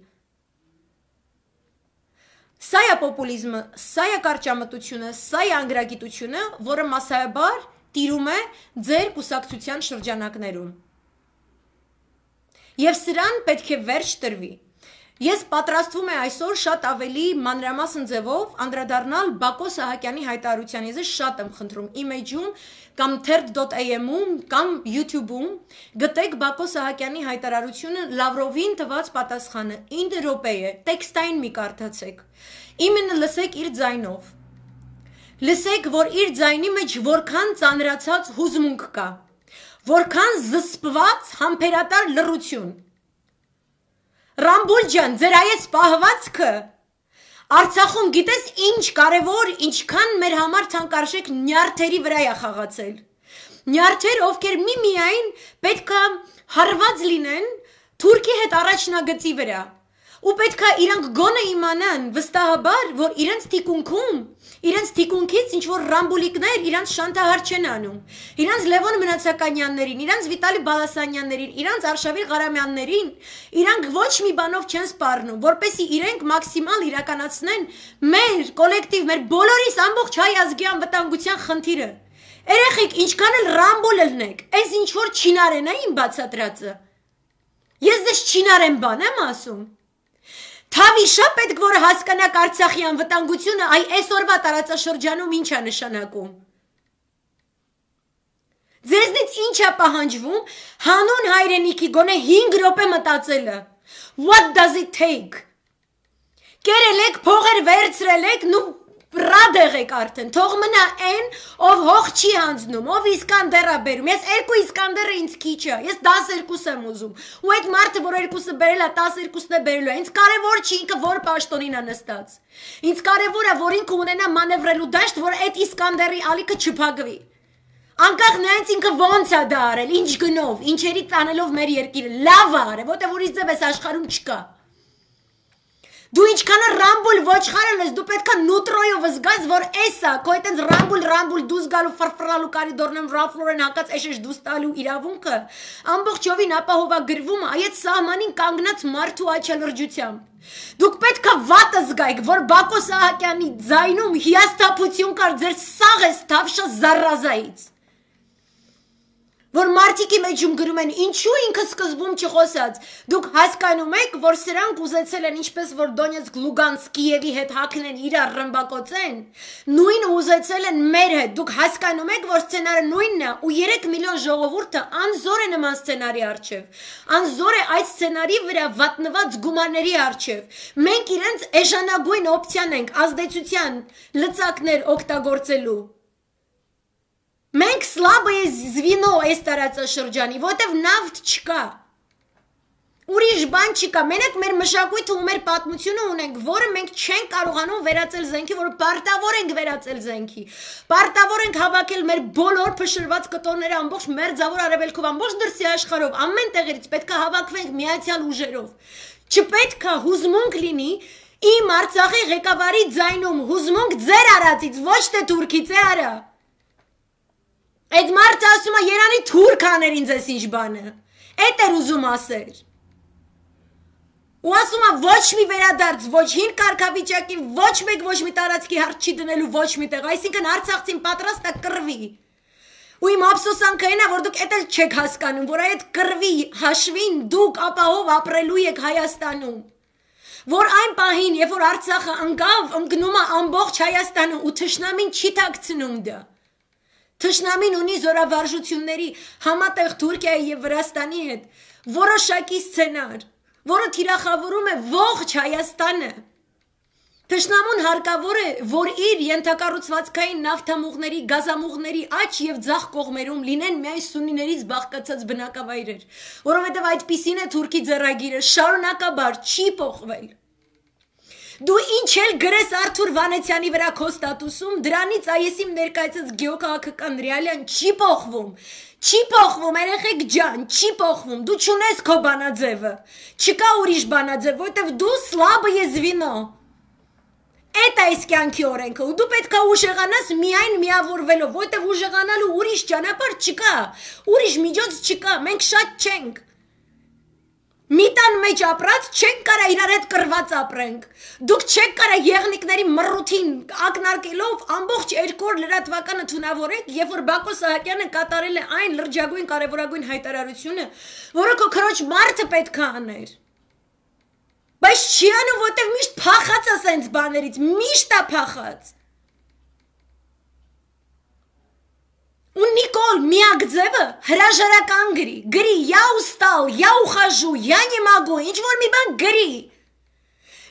Սա է պոպուլիզմը, սա է կարճամտությունը, սա է անգրագիտությունը, որը մասայաբար տիրում է ձեր կուսակցության շրջանակներում։ Եվ սրան պետք է վերջ տրվի։ Ես պատրաստվում եմ այսօր շատ ավելի մանրամասն ձևով անդրադառնալ Բակո Սահակյանի հայտարարությանից։ Ես շատ եմ խնդրում image-ում կամ third.am-ում կամ YouTube-ում գտեք Բակո Սահակյանի հայտարարությունը Լավրովին տված պատասխանը 9 րոպե է։ Տեքստային մի կարդացեք։ Իմենը լսեք իր ձայնով։ Լսեք, որ իր ձայնի մեջ որքան ծանրացած հուզմունք կա։ Որքան զսպված համբերատար լռություն։ Ռամբուլ ջան, ձեր այս պահվածքը Արցախում գիտես ինչ կարևոր, ինչքան մեր համար ցանկարժեք նյարդերի վրա է խաղացել։ Նյարդեր, ովքեր միմիայն պետքա հարված լինեն Թուրքի հետ առաջնագծի վրա։ Ու պետքա իրանք գոնե իմանան վստահաբար, որ իրենց թիկունքում Իրանց թիկունքից ինչ որ ռամբուլիկներ իրանց շանտահար չեն անում։ Իրանց Լևոն Մնացականյաններին, իրանց Վիտալի Բալասանյաններին, իրանց Արշավի Ղարամյաններին, իրանք ոչ մի բանով չեն սպառնում, որպեսզի իրենք մաքսիմալ իրականացնեն մեր կոլեկտիվ, մեր բոլորիս ամբողջ հայ ազգի անվտանգության խնդիրը։ Երեխեք, ինչքան էլ ռամբոլ ելնեք, այս ինչ որ չինարենային բացատրածը։ Ես դες չինարեն բան եմ ասում։ Թավիշա պետք որ հասկանաք Արցախի անվտանգությունը, այ այսօրվա տարածաշրջանում ի՞նչ է նշանակում։ Ձեզնից ի՞նչ է պահանջվում հանուն հայրենիքի գոնե 5 րոպե մտածելը։ What does it take? Կերել եք, փողեր վերցրել եք, նու Պրադեղ եք արդեն, թող մնա այն, ով հող չի հանձնում, ով Իսկանդերա բերում։ Ես երկու Իսկանդերը ինձ քիչ է, ես 12 եմ ուզում։ Ու այդ մարդը, որ երկուսը բերելա, 12-ն է բերելու, ինձ կարևոր չի ինքը որ պաշտոնին է նստած։ Ինձ կարևոր է, որ ինքը ունենա մանևրելու դաշտ, որ այդ Իսկանդերի ալիքը չփակվի։ Անկախ նրանից ինքը ո՞նց է դա արել, ինչ գնով, ինչերի տանելով մեր երկիրը։ Լավ է արել, որտեղ ուրիշ ձև այս աշխարհում չկա։ Դու ինչքանը ռամբուլ ոչխարել ես, դու պետքա նուտրոյով զգաս, որ էսա, քո այտենց ռամբուլ ռամբուլ դուս գալու ֆրֆրալու կարի դորնեմ ռաֆլորեն հակած էշեշ դուս տալու իրավունքը, ամբողջովին ապահովագրվում է այդ սահմանին կանգնած մարդու աչելրջությամբ։ Դուք պետքա վատը զգայք, որ Բակո Սահակյանի ձայնում հիասթափություն կար ձեր սաղ է թավշա զարազայից որ մարտիկի մեջում գրում են ինչու ինքը սկզբում չխոսած դուք հասկանում եք որ սրանք ուզեցել են ինչպես որ Դոնեցկ Լուգանսկիևի հետ հակնեն իրար ռմբակոծեն նույնը ուզեցել են մեր հետ դուք հասկանում եք որ սցենարը նույնն է ու 3 միլիոն ժողովուրդը անզոր է նման սցենարի արչև անզոր է այդ սցենարի վրա վատնված գումարների արչև մենք իրենց էժանագույն օպցիան ենք ազդեցության լծակներ օգտագործելու Մենք слабое звено այս տարածաշրջանի, որտեվ նավթ չկա։ Ուրիշ բան չկա։ Մենակ մեր մշակույթը ու մեր պատմությունը ունենք, որը մենք չենք կարողանում վերածել զենքի, որը պարտավոր ենք վերածել զենքի։ Պարտավոր ենք հավաքել մեր բոլոր փշրված կտորները ամբողջ մերձավոր արևելքով, ամբողջ դրսի աշխարհով, ամեն տեղերից պետք է հավաքվենք միացյալ ուժերով։ Չպետք է հուզմունք լինի իմ Արցախի ղեկավարի ձայնում, հուզմունք ձեր արածից, ոչ թե Թուրքից է արա։ Այդ մարդը ասում է Երանի թուրք աներ ինձ էս ինչ բանը։ Էդ էր ուզում ասեր։ Ու ասում է ոչ մի վերադարձ, ոչ հին կարգավիճակի, ոչ մեկ ոչ մի տարածքի հարց չի դնելու ոչ մի տեղ, այսինքն Արցախցին պատրաստ է կռվի։ Ու իմ ափսոսանքը այն է, որ դուք էդ էլ չեք հասկանում, որ այդ կռվի հաշվին դուք ապահով ապրելու եք Հայաստանում որ այն պահին, երբ որ Արցախը ընկավ, ընկնում է ամբողջ Հայաստանը ու թշնամին չի ཐակցնում դա։ դա Թշնամին ունի զորավարժությունների համատեղ Թուրքիայի եւ Վրաստանի հետ որոշակի սցենար, որը թիրախավորում է ողջ Հայաստանը։ Թշնամուն հարկավոր է, որ իր յենթակառուցվածքային նավթամուղների, գազամուղների աջ եւ ձախ կողմերում լինեն միայն սուննիներից բաղկացած բնակավայրեր, որովհետեւ այդտիսին է Թուրքի ձեռագիրը շարունակաբար չի փոխվել։ Դու ինչ էլ գրես Արթուր Վանեցյանի վրա քո ստատուսում, դրանից այս իմ ներկայացած գեոքաղաքական ռեալիան չի փոխվում։ Չի փոխվում, երեխեք ջան, չի փոխվում։ Դու ճունես քո բանաձևը։ Չկա ուրիշ բանաձև, որովհետև դու слабое звено։ Էդ է այս կյանքի օրենքը ու դու պետք է ուժեղանաս միայն միավորվելով, որտեղ ուժեղանալու ուրիշ ճանապարհ չկա, ուրիշ միջոց չկա, մենք շատ չենք։ Մի տան մեջ ապրած չենք կարա իրար հետ կրված ապրենք։ Դուք չեք կարա եղնիկների մռութին ակնարկելով ամբողջ երկոր լրատվական ընդունավորեք, երբ որ Բակո Սահակյանը կատարել է այն լրջագույն կարևորագույն հայտարարությունը, որը քո քրոջ մարդը պետք է աներ։ Բայց չի անում, որտեղ միշտ փախած է սենց բաներից, միշտ է փախած։ У Николь միակ ձևը հրաժարական գրի։ Գրի, я устал, я ухожу, я не могу, ինչ որ մի բան գրի։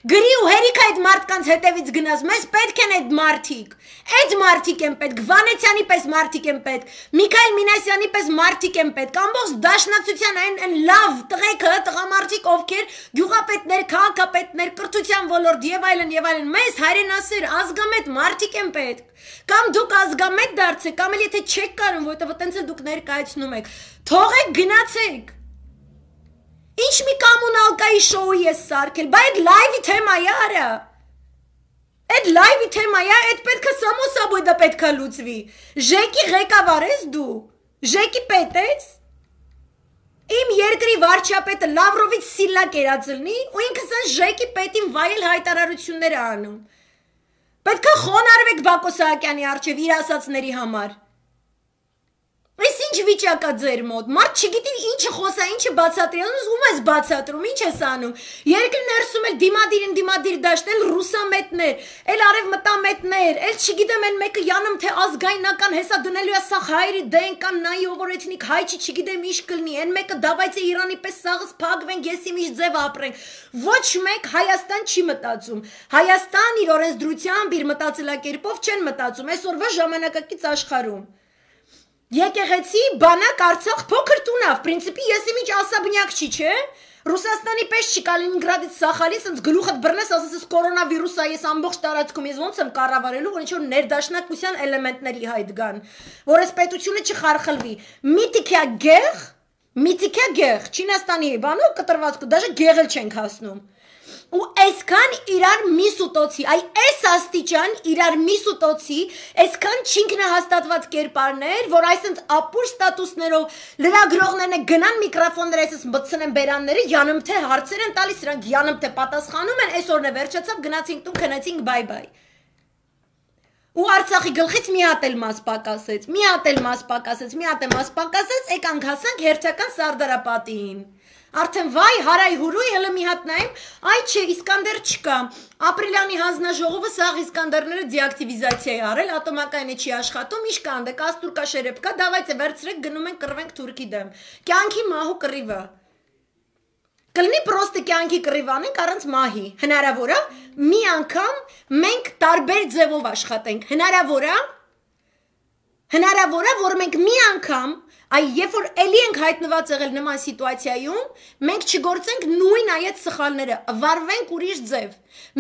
Գրի ու հերիք այդ մարդկանց հետևից գնաս, մեզ պետք են այդ մարդիկ։ Այդ մարդիկ են պետք, Վանեցյանի պես մարդիկ են պետք, Միքայել Մինասյանի պես մարդիկ են պետք, ամբողջ դաշնակցության այն այն լավ տղեկը, տղամարդիկ, ովքեր գյուղապետներ, քաղաքապետներ, կրթության ոլորտ եւ այլն եւ այլն, մեզ հայրենասեր, ազգամետ մարդիկ են պետք։ Կամ դուք ազգամետ դարձեք, կամ էլ եթե չեք կարող, որովհետեւ այտենց դուք ներկայացնում եք, թողեք գնացեք Ինչ մի կոմունալկայի շոուի ես սարքել, բա այդ լայվի թեմայի արա։ Այդ լայվի թեմայի, այդ պետքա սամոսաբույ դա պետքա լուծվի։ Ժեկի ղեկավար ես դու։ Ժեկի պետ ես։ Իմ երկրի վարչապետը Լավրովից սիլա կերած լինի ու ինքս այն ժեկի պետին վայել հայտարարություններ անում։ Պետքա խոնարհվեք Բակոս Սահակյանի արչև իր ասածների համար։ Պես ինչ վիճակա ձեր մոտ։ Մարդ չգիտի ինչը խոսա, ինչը բացատրի, ում ես բացատրում, ինչ ես անում։ Երկրի ներսում էլ դիմադիրին դիմադիր դաշտել ռուսամետներ, էլ արև մտամետներ, էլ չգիտեմ այն մեկը յանում թե ազգայնական հեսա դնելու է սա հայրի դեն կան նայի ովոր էթնիկ հայ չի չգիտեմ ինչ կլինի։ Այն մեկը դա բայց է Իրանի պես սաղս փակվենք, եսի միջ ձև ապրենք։ Ոչ մեկ Հայաստան չի մտածում։ Հայաստան իր օրենսդրությամբ, իր մտածելակերպով չեն մտածում այսօրվա ժամանակակից աշխարհում։ Եկեղեցի բանակ Արցախ փոքր տունավ, principi եսի միջ ասաբնյակ չի, չէ՞։ Ռուսաստանի պես չի Կալինինգրադից Սախալից ինձ գլուխդ բռնես, ասես ես կորոնավիրուսա, ես ամբողջ տարածքում ես ոնց եմ կառավարելու, որ ինչ որ ներդաշնակության էլեմենտների հայտ գան, որ այս պետությունը չխարխլվի։ Միտիկյա գեղ, միտիկյա գեղ, Չինաստանի բանով կտրվածք, դաժե գեղել չենք հասնում ու այսքան իրար մի սուտոցի, այ այս աստիճան իրար մի սուտոցի, այսքան չինքնահաստատված կերպարներ, որ այսինց ապուր ստատուսներով լրագրողներն գնան միկրոֆոնները այսպես մտցնեն բերանները, յանում թե հարցեր են տալիս, սրանք յանում թե պատասխանում են, այսօրն է վերջացավ, գնացինք տուն, քնեցինք, բայ-բայ։ Ու Արցախի գլխից մի հատ էլ մաս պակասեց, մի հատ էլ մաս պակասեց, մի հատ էլ մաս պակասեց, եկանք հասանք հերթական Սարդարապատին։ Արդեն վայ հարայ հուրույ հələ մի հատ նայեմ։ Այ չէ, Իսկանդեր չկա։ Ապրիլյանի հանձնաժողովը սաղ Իսկանդերները դիակտիվիզացիա է արել, ատոմակայինը չի աշխատում, իշկանդ է, կաս Թուրքա շերեփկա, դավայց է վերցրեք, գնում են կռվենք Թուրքի դեմ։ Կյանքի մահու կռիվը։ Կլինի պրոստը կյանքի կռիվանենք առանց մահի։ Հնարավոր է մի անգամ մենք տարբեր ձևով աշխատենք։ Հնարավոր է Հնարավոր է որ մենք մի անգամ այ երբ որ ելի ենք հայտնված եղել նման սիտուացիայում, մենք չգործենք նույն այդ սխալները, վարվենք ուրիշ ձև։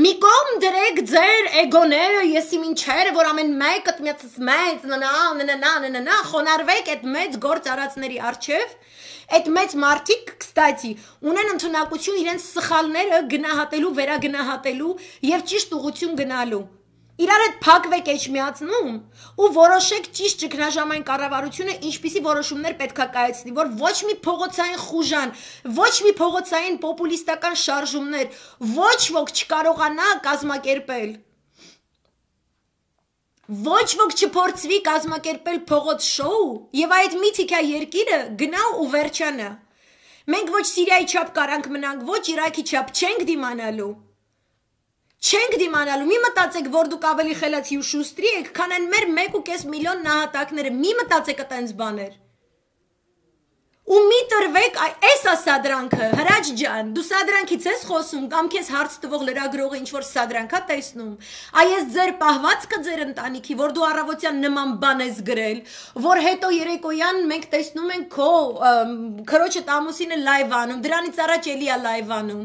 Մի կողմ դրեք ձեր էգոները, եսիմ ինչեր, որ ամեն մեկը մեծս մեծ, ննա, ննա, ննա, խոնարհվեք այդ մեծ գործ արածների արչև, այդ մեծ մարդիկ, կստացի, ունեն ընդունակություն իրենց սխալները գնահատելու, վերագնահատելու եւ ճիշտ ուղություն գնալու իրար հետ փակվեք էջ միացնում ու որոշեք ճիշտ ճգնաժամային կառավարությունը ինչպիսի որոշումներ պետքա կայացնի, որ ոչ մի փողոցային խուժան, ոչ մի փողոցային պոպուլիստական շարժումներ ոչ ոք չկարողանա կազմակերպել։ Ոչ ոք չփորձվի կազմակերպել փողոց շոու եւ այդ միթիկա երկիրը գնա ու վերջանա։ Մենք ոչ Սիրիայի չափ կարանք մնանք, ոչ Իրաքի չափ չենք դիմանալու չենք դիմանալու։ Մի մտածեք, որ դուք ավելի խելացի ու շուստրի եք, քան այն մեր 1.5 միլիոն նահատակները։ Մի մտածեք այտենց բաներ։ Ու մի տրվեք այս ասադրանքը, հրաչ ջան, դու սադրանքից ես խոսում կամ քեզ հարց տվող լրագրողը ինչ որ սադրանքա տեսնում։ Այս ձեր պահվածքը ձեր ընտանիքի, որ դու առավոտյան նման բան ես գրել, որ հետո երեկոյան մենք տեսնում ենք քո քրոջը տամուսինը լայվանում, դրանից առաջ էլիա լայվանում։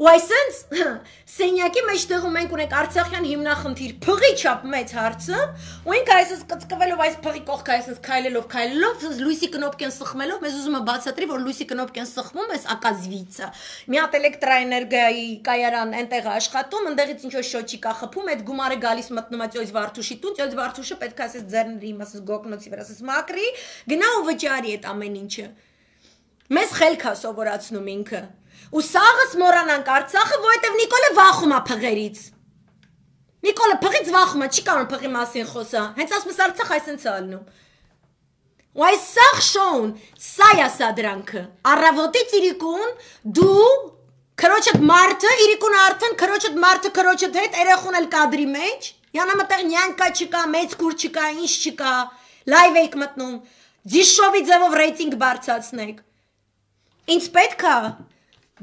Ու այսենց սենյակի մեջտեղ ու մենք ունենք Արցախյան հիմնախնդիր, փղի չափ մեծ հարցը, ու ինքը այսպես կծկվելով այս փղի կողքը այսպես քայլելով, քայլելով, լույսի կնոպկեն սխմելով, մեզ ուզում է բացատրի, որ լույսի կնոպկեն սխմում էս ակազվիցը։ Մի հատ էլեկտրաէներգիայի կայարան այնտեղ աշխատում, ընդեղից ինչ որ շոչիկա խփում, այդ գումարը գալիս մտնում է ծոյց Վարդուշի տուն, ծոյց Վարդուշը պետք է ասես ձեռների իմ ասես գոկնոցի վրա ասես մակրի, գնա ու վճարի այդ ամեն ինչը։ Մեզ խելքա սովորացնում ինքը ու սաղս մորանանք Արցախը, որովհետև Նիկոլը վախում է փղերից։ Նիկոլը փղից վախում է, չի կարող փղի մասին խոսա։ Հենց ասում է Արցախ այսպես է ալնում։ Ու այս սաղ շոուն, սա է սա դրանքը։ Առավոտից իրիկուն դու քրոջդ մարդը, իրիկուն արդեն քրոջդ մարդը քրոջդ հետ երախուն էլ կադրի մեջ, յանամտեղ նյանքա չկա, մեծ կուր չկա, ինչ չկա, լայվ եք մտնում։ Ձիշովի ձևով ռեյտինգ բարձացնեք։ Ինչ պետք է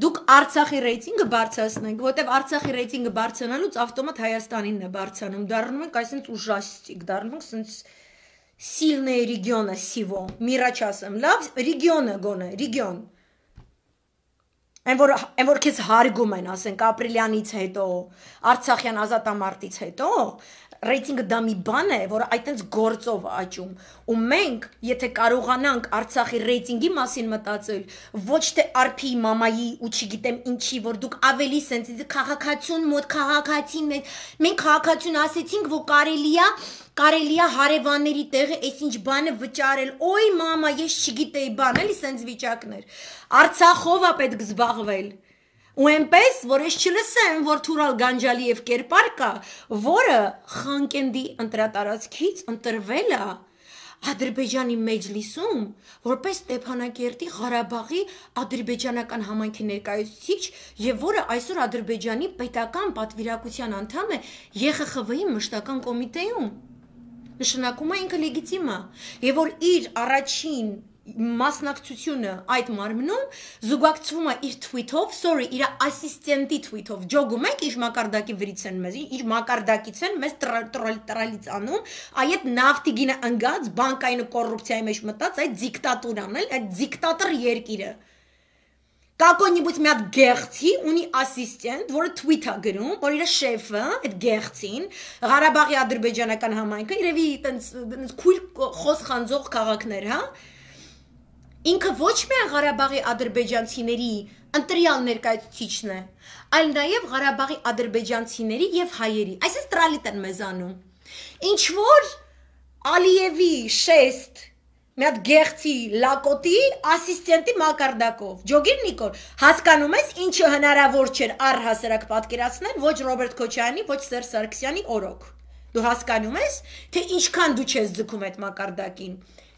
դուք Արցախի ռեյտինգը բարձրացնեք, որտեվ Արցախի ռեյտինգը բարձրանալուց ավտոմատ Հայաստանինն է բարձրանում, դառնում ենք այսինքն ուժաստիկ, դառնում ենք սենց սիլնե ռեգիոնը սիվո, միրաչասեմ, լավ, ռեգիոնը գոնը, ռեգիոն։ Այն որ այն որ քեզ հարգում են, ասենք ապրիլյանից հետո, Արցախյան ազատամարտից հետո, ռեյտինգը դա մի բան է, որ այտենց գործով աճում։ Ու մենք, եթե կարողանանք Արցախի ռեյտինգի մասին մտածել, ոչ թե RP-ի մամայի ու չգիտեմ ինչի, որ դուք ավելի սենց քաղաքացիուն մոտ քաղաքացին մենք մենք քաղաքացիուն ասեցինք, որ կարելի է կարելի է հարևանների տեղը այսինչ բանը վճարել։ Օй մամա, ես չգիտեի բան, էլի սենց վիճակներ։ Արցախով է պետք զբաղ զբաղվել։ Ու այնպես, որ ես չլսեմ, որ Թուրալ Գանջալիև կերպար կա, որը Խանկենդի ընտրատարածքից ընտրվել է Ադրբեջանի մեջլիսում որպես Ստեփանակերտի Ղարաբաղի ադրբեջանական համայնքի ներկայացուցիչ եւ որը այսօր Ադրբեջանի պետական պատվիրակության անդամ է ԵԽԽՎ-ի մշտական կոմիտեում նշանակում է ինքը լեգիտիմ է եւ որ իր առաջին մասնակցությունը այդ մարմնում զուգակցվում է իր թվիթով, sorry, իր ասիստենտի թվիթով։ Ջոգում եք, իր մակարդակի վրից են մեզ, իր մակարդակից են մեզ տրալից անում, այդ նավթի գինը ընկած բանկային կոռուպցիայի մեջ մտած այդ դիկտատուրան էլ, այդ դիկտատոր երկիրը։ Կակոնիբուց մի հատ գեղցի ունի ասիստենտ, որը թվիթ է գրում, որ իր շեֆը, այդ գեղցին, Ղարաբաղի ադրբեջանական համայնքը, իրավի այտենց քույր խոս խանձող քաղաքներ, հա, Ինքը ոչ միայն Ղարաբաղի ադրբեջանցիների ընտրյալ ներկայացուցիչն է, այլ նաև Ղարաբաղի ադրբեջանցիների եւ հայերի, այսինքն տրալիտ են մեզանում։ Ինչ որ Ալիևի շեստ մի հատ գեղցի լակոտի ասիստենտի մակարդակով Ջոգիր Նիկոլ հասկանում ես ինչը հնարավոր չէր առհասարակ պատկերացնել ոչ Ռոբերտ Քոչյանի, ոչ Սերժ Սարգսյանի օրոք։ Դու հասկանում ես, թե ինչքան դու չես ձգում այդ մակարդակին։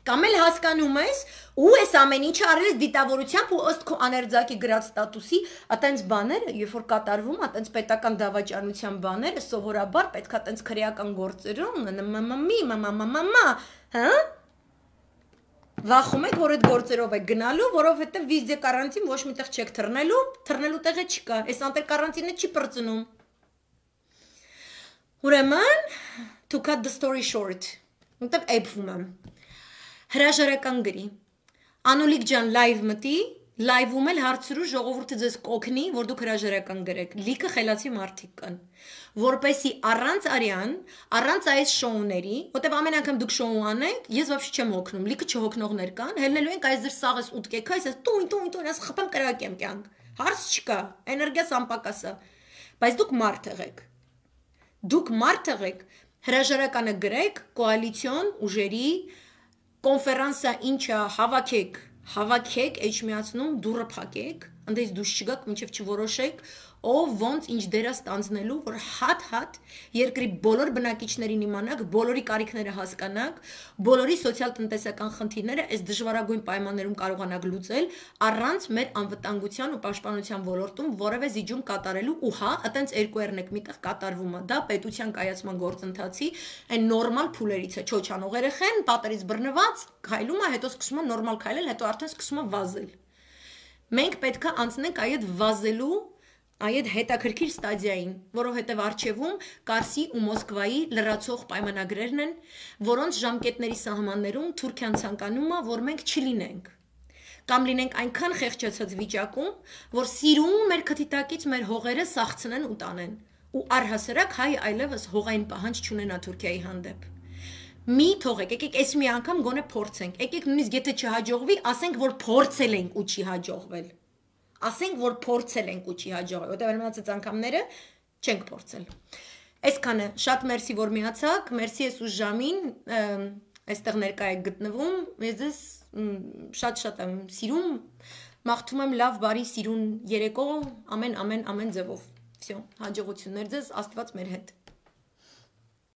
Կամ էլ հասկանում ես, ու ես ամեն ինչը արել ես դիտավորությամբ ու ըստ քո աներձակի գրած ստատուսի, այտենց բաները, երբ որ կատարվում, այտենց պետական դավաճանության բաները սովորաբար պետքա այտենց քրեական գործերում մմմի, մմմմա, հա? Վախում եք, որ այդ գործերով եք գնալու, որովհետև վիզե կարանտին ոչ միտեղ չեք թռնելու, թռնելու տեղը չկա։ Այս անտեր կարանտինը չի բրծնում։ Ուրեմն, to cut the story short, որտեղ էփվում եմ հրաժարական գրի։ Անուլիկ ջան, լայվ մտի, լայվում էլ հարցրու ժողովուրդը ձեզ կոգնի, որ դուք հրաժարական գրեք։ Լիքը խելացի մարդիկ կան, որպեսի առանց արյան, առանց այս շոուների, որտեվ ամեն անգամ դուք շոու անեք, ես вообще չեմ հոգնում։ Լիքը չհոգնողներ կան, հելնելու ենք այս ձեր սաղես ուտկեք, այս տուն տուն տուն, ես խփեմ կրակեմ կյանք։ Հարց չկա, էներգիաս անպակաս է։ Բայց դուք մարդ եղեք։ Դուք մարդ եղեք, հրաժարականը գրեք կոալիցիոն ուժերի կոնֆերանսա ինչա հավաքեք, հավաքեք, էջ միացնում դուրը փակեք, այնտեղ դուս չգաք, մինչև չորոշեք ով ոնց ինչ դերա ստանձնելու, որ հատ-հատ երկրի բոլոր բնակիչներին իմանաք, բոլորի կարիքները հասկանաք, բոլորի սոցիալ-տնտեսական խնդիրները այս դժվարագույն պայմաններում կարողանաք լուծել առանց մեր անվտանգության ու պաշտպանության ոլորտում որևէ զիջում կատարելու ու հա, այտենց երկու երնեք միտեղ կատարվում է դա պետության կայացման գործընթացի այն նորմալ փուլերից է, չոչանող երեխեն պատերից բռնված քայլում է, հետո սկսում է նորմալ քայլել, հետո արդեն սկսում է վազել։ Մենք պետքա անցնենք այդ վազելու այդ հետաքրքիր ստադիային, որովհետև արխիվում Կարսի ու Մոսկվայի լրացող պայմանագրերն են, որոնց ժամկետների սահմաններում Թուրքիան ցանկանում է, որ մենք չլինենք կամ լինենք այնքան խեղճացած վիճակում, որ սիրում մեր քթիտակից մեր հողերը սաղցնեն ու տանեն, ու առհասարակ հայ այլևս հողային պահանջ չունենա Թուրքիայի հանդեպ։ Մի թողեք, եկեք այս մի անգամ գոնե փորձենք։ Եկեք նույնիսկ եթե չհաջողվի, ասենք որ փորձել ենք ու չի հաջողվել ասենք որ փորձել ենք ու չի հաջողել, որտեղ մնացած անգամները չենք փորձել։ Այսքանը, շատ մերսի, որ միացաք, մերսի ես ու ժամին այստեղ ներկա եք գտնվում, ես ձեզ շատ-շատ եմ սիրում, մաղթում եմ լավ բարի սիրուն երեկո, ամեն ամեն ամեն ձևով։ Всё, հաջողություններ ձեզ, Աստված մեր հետ։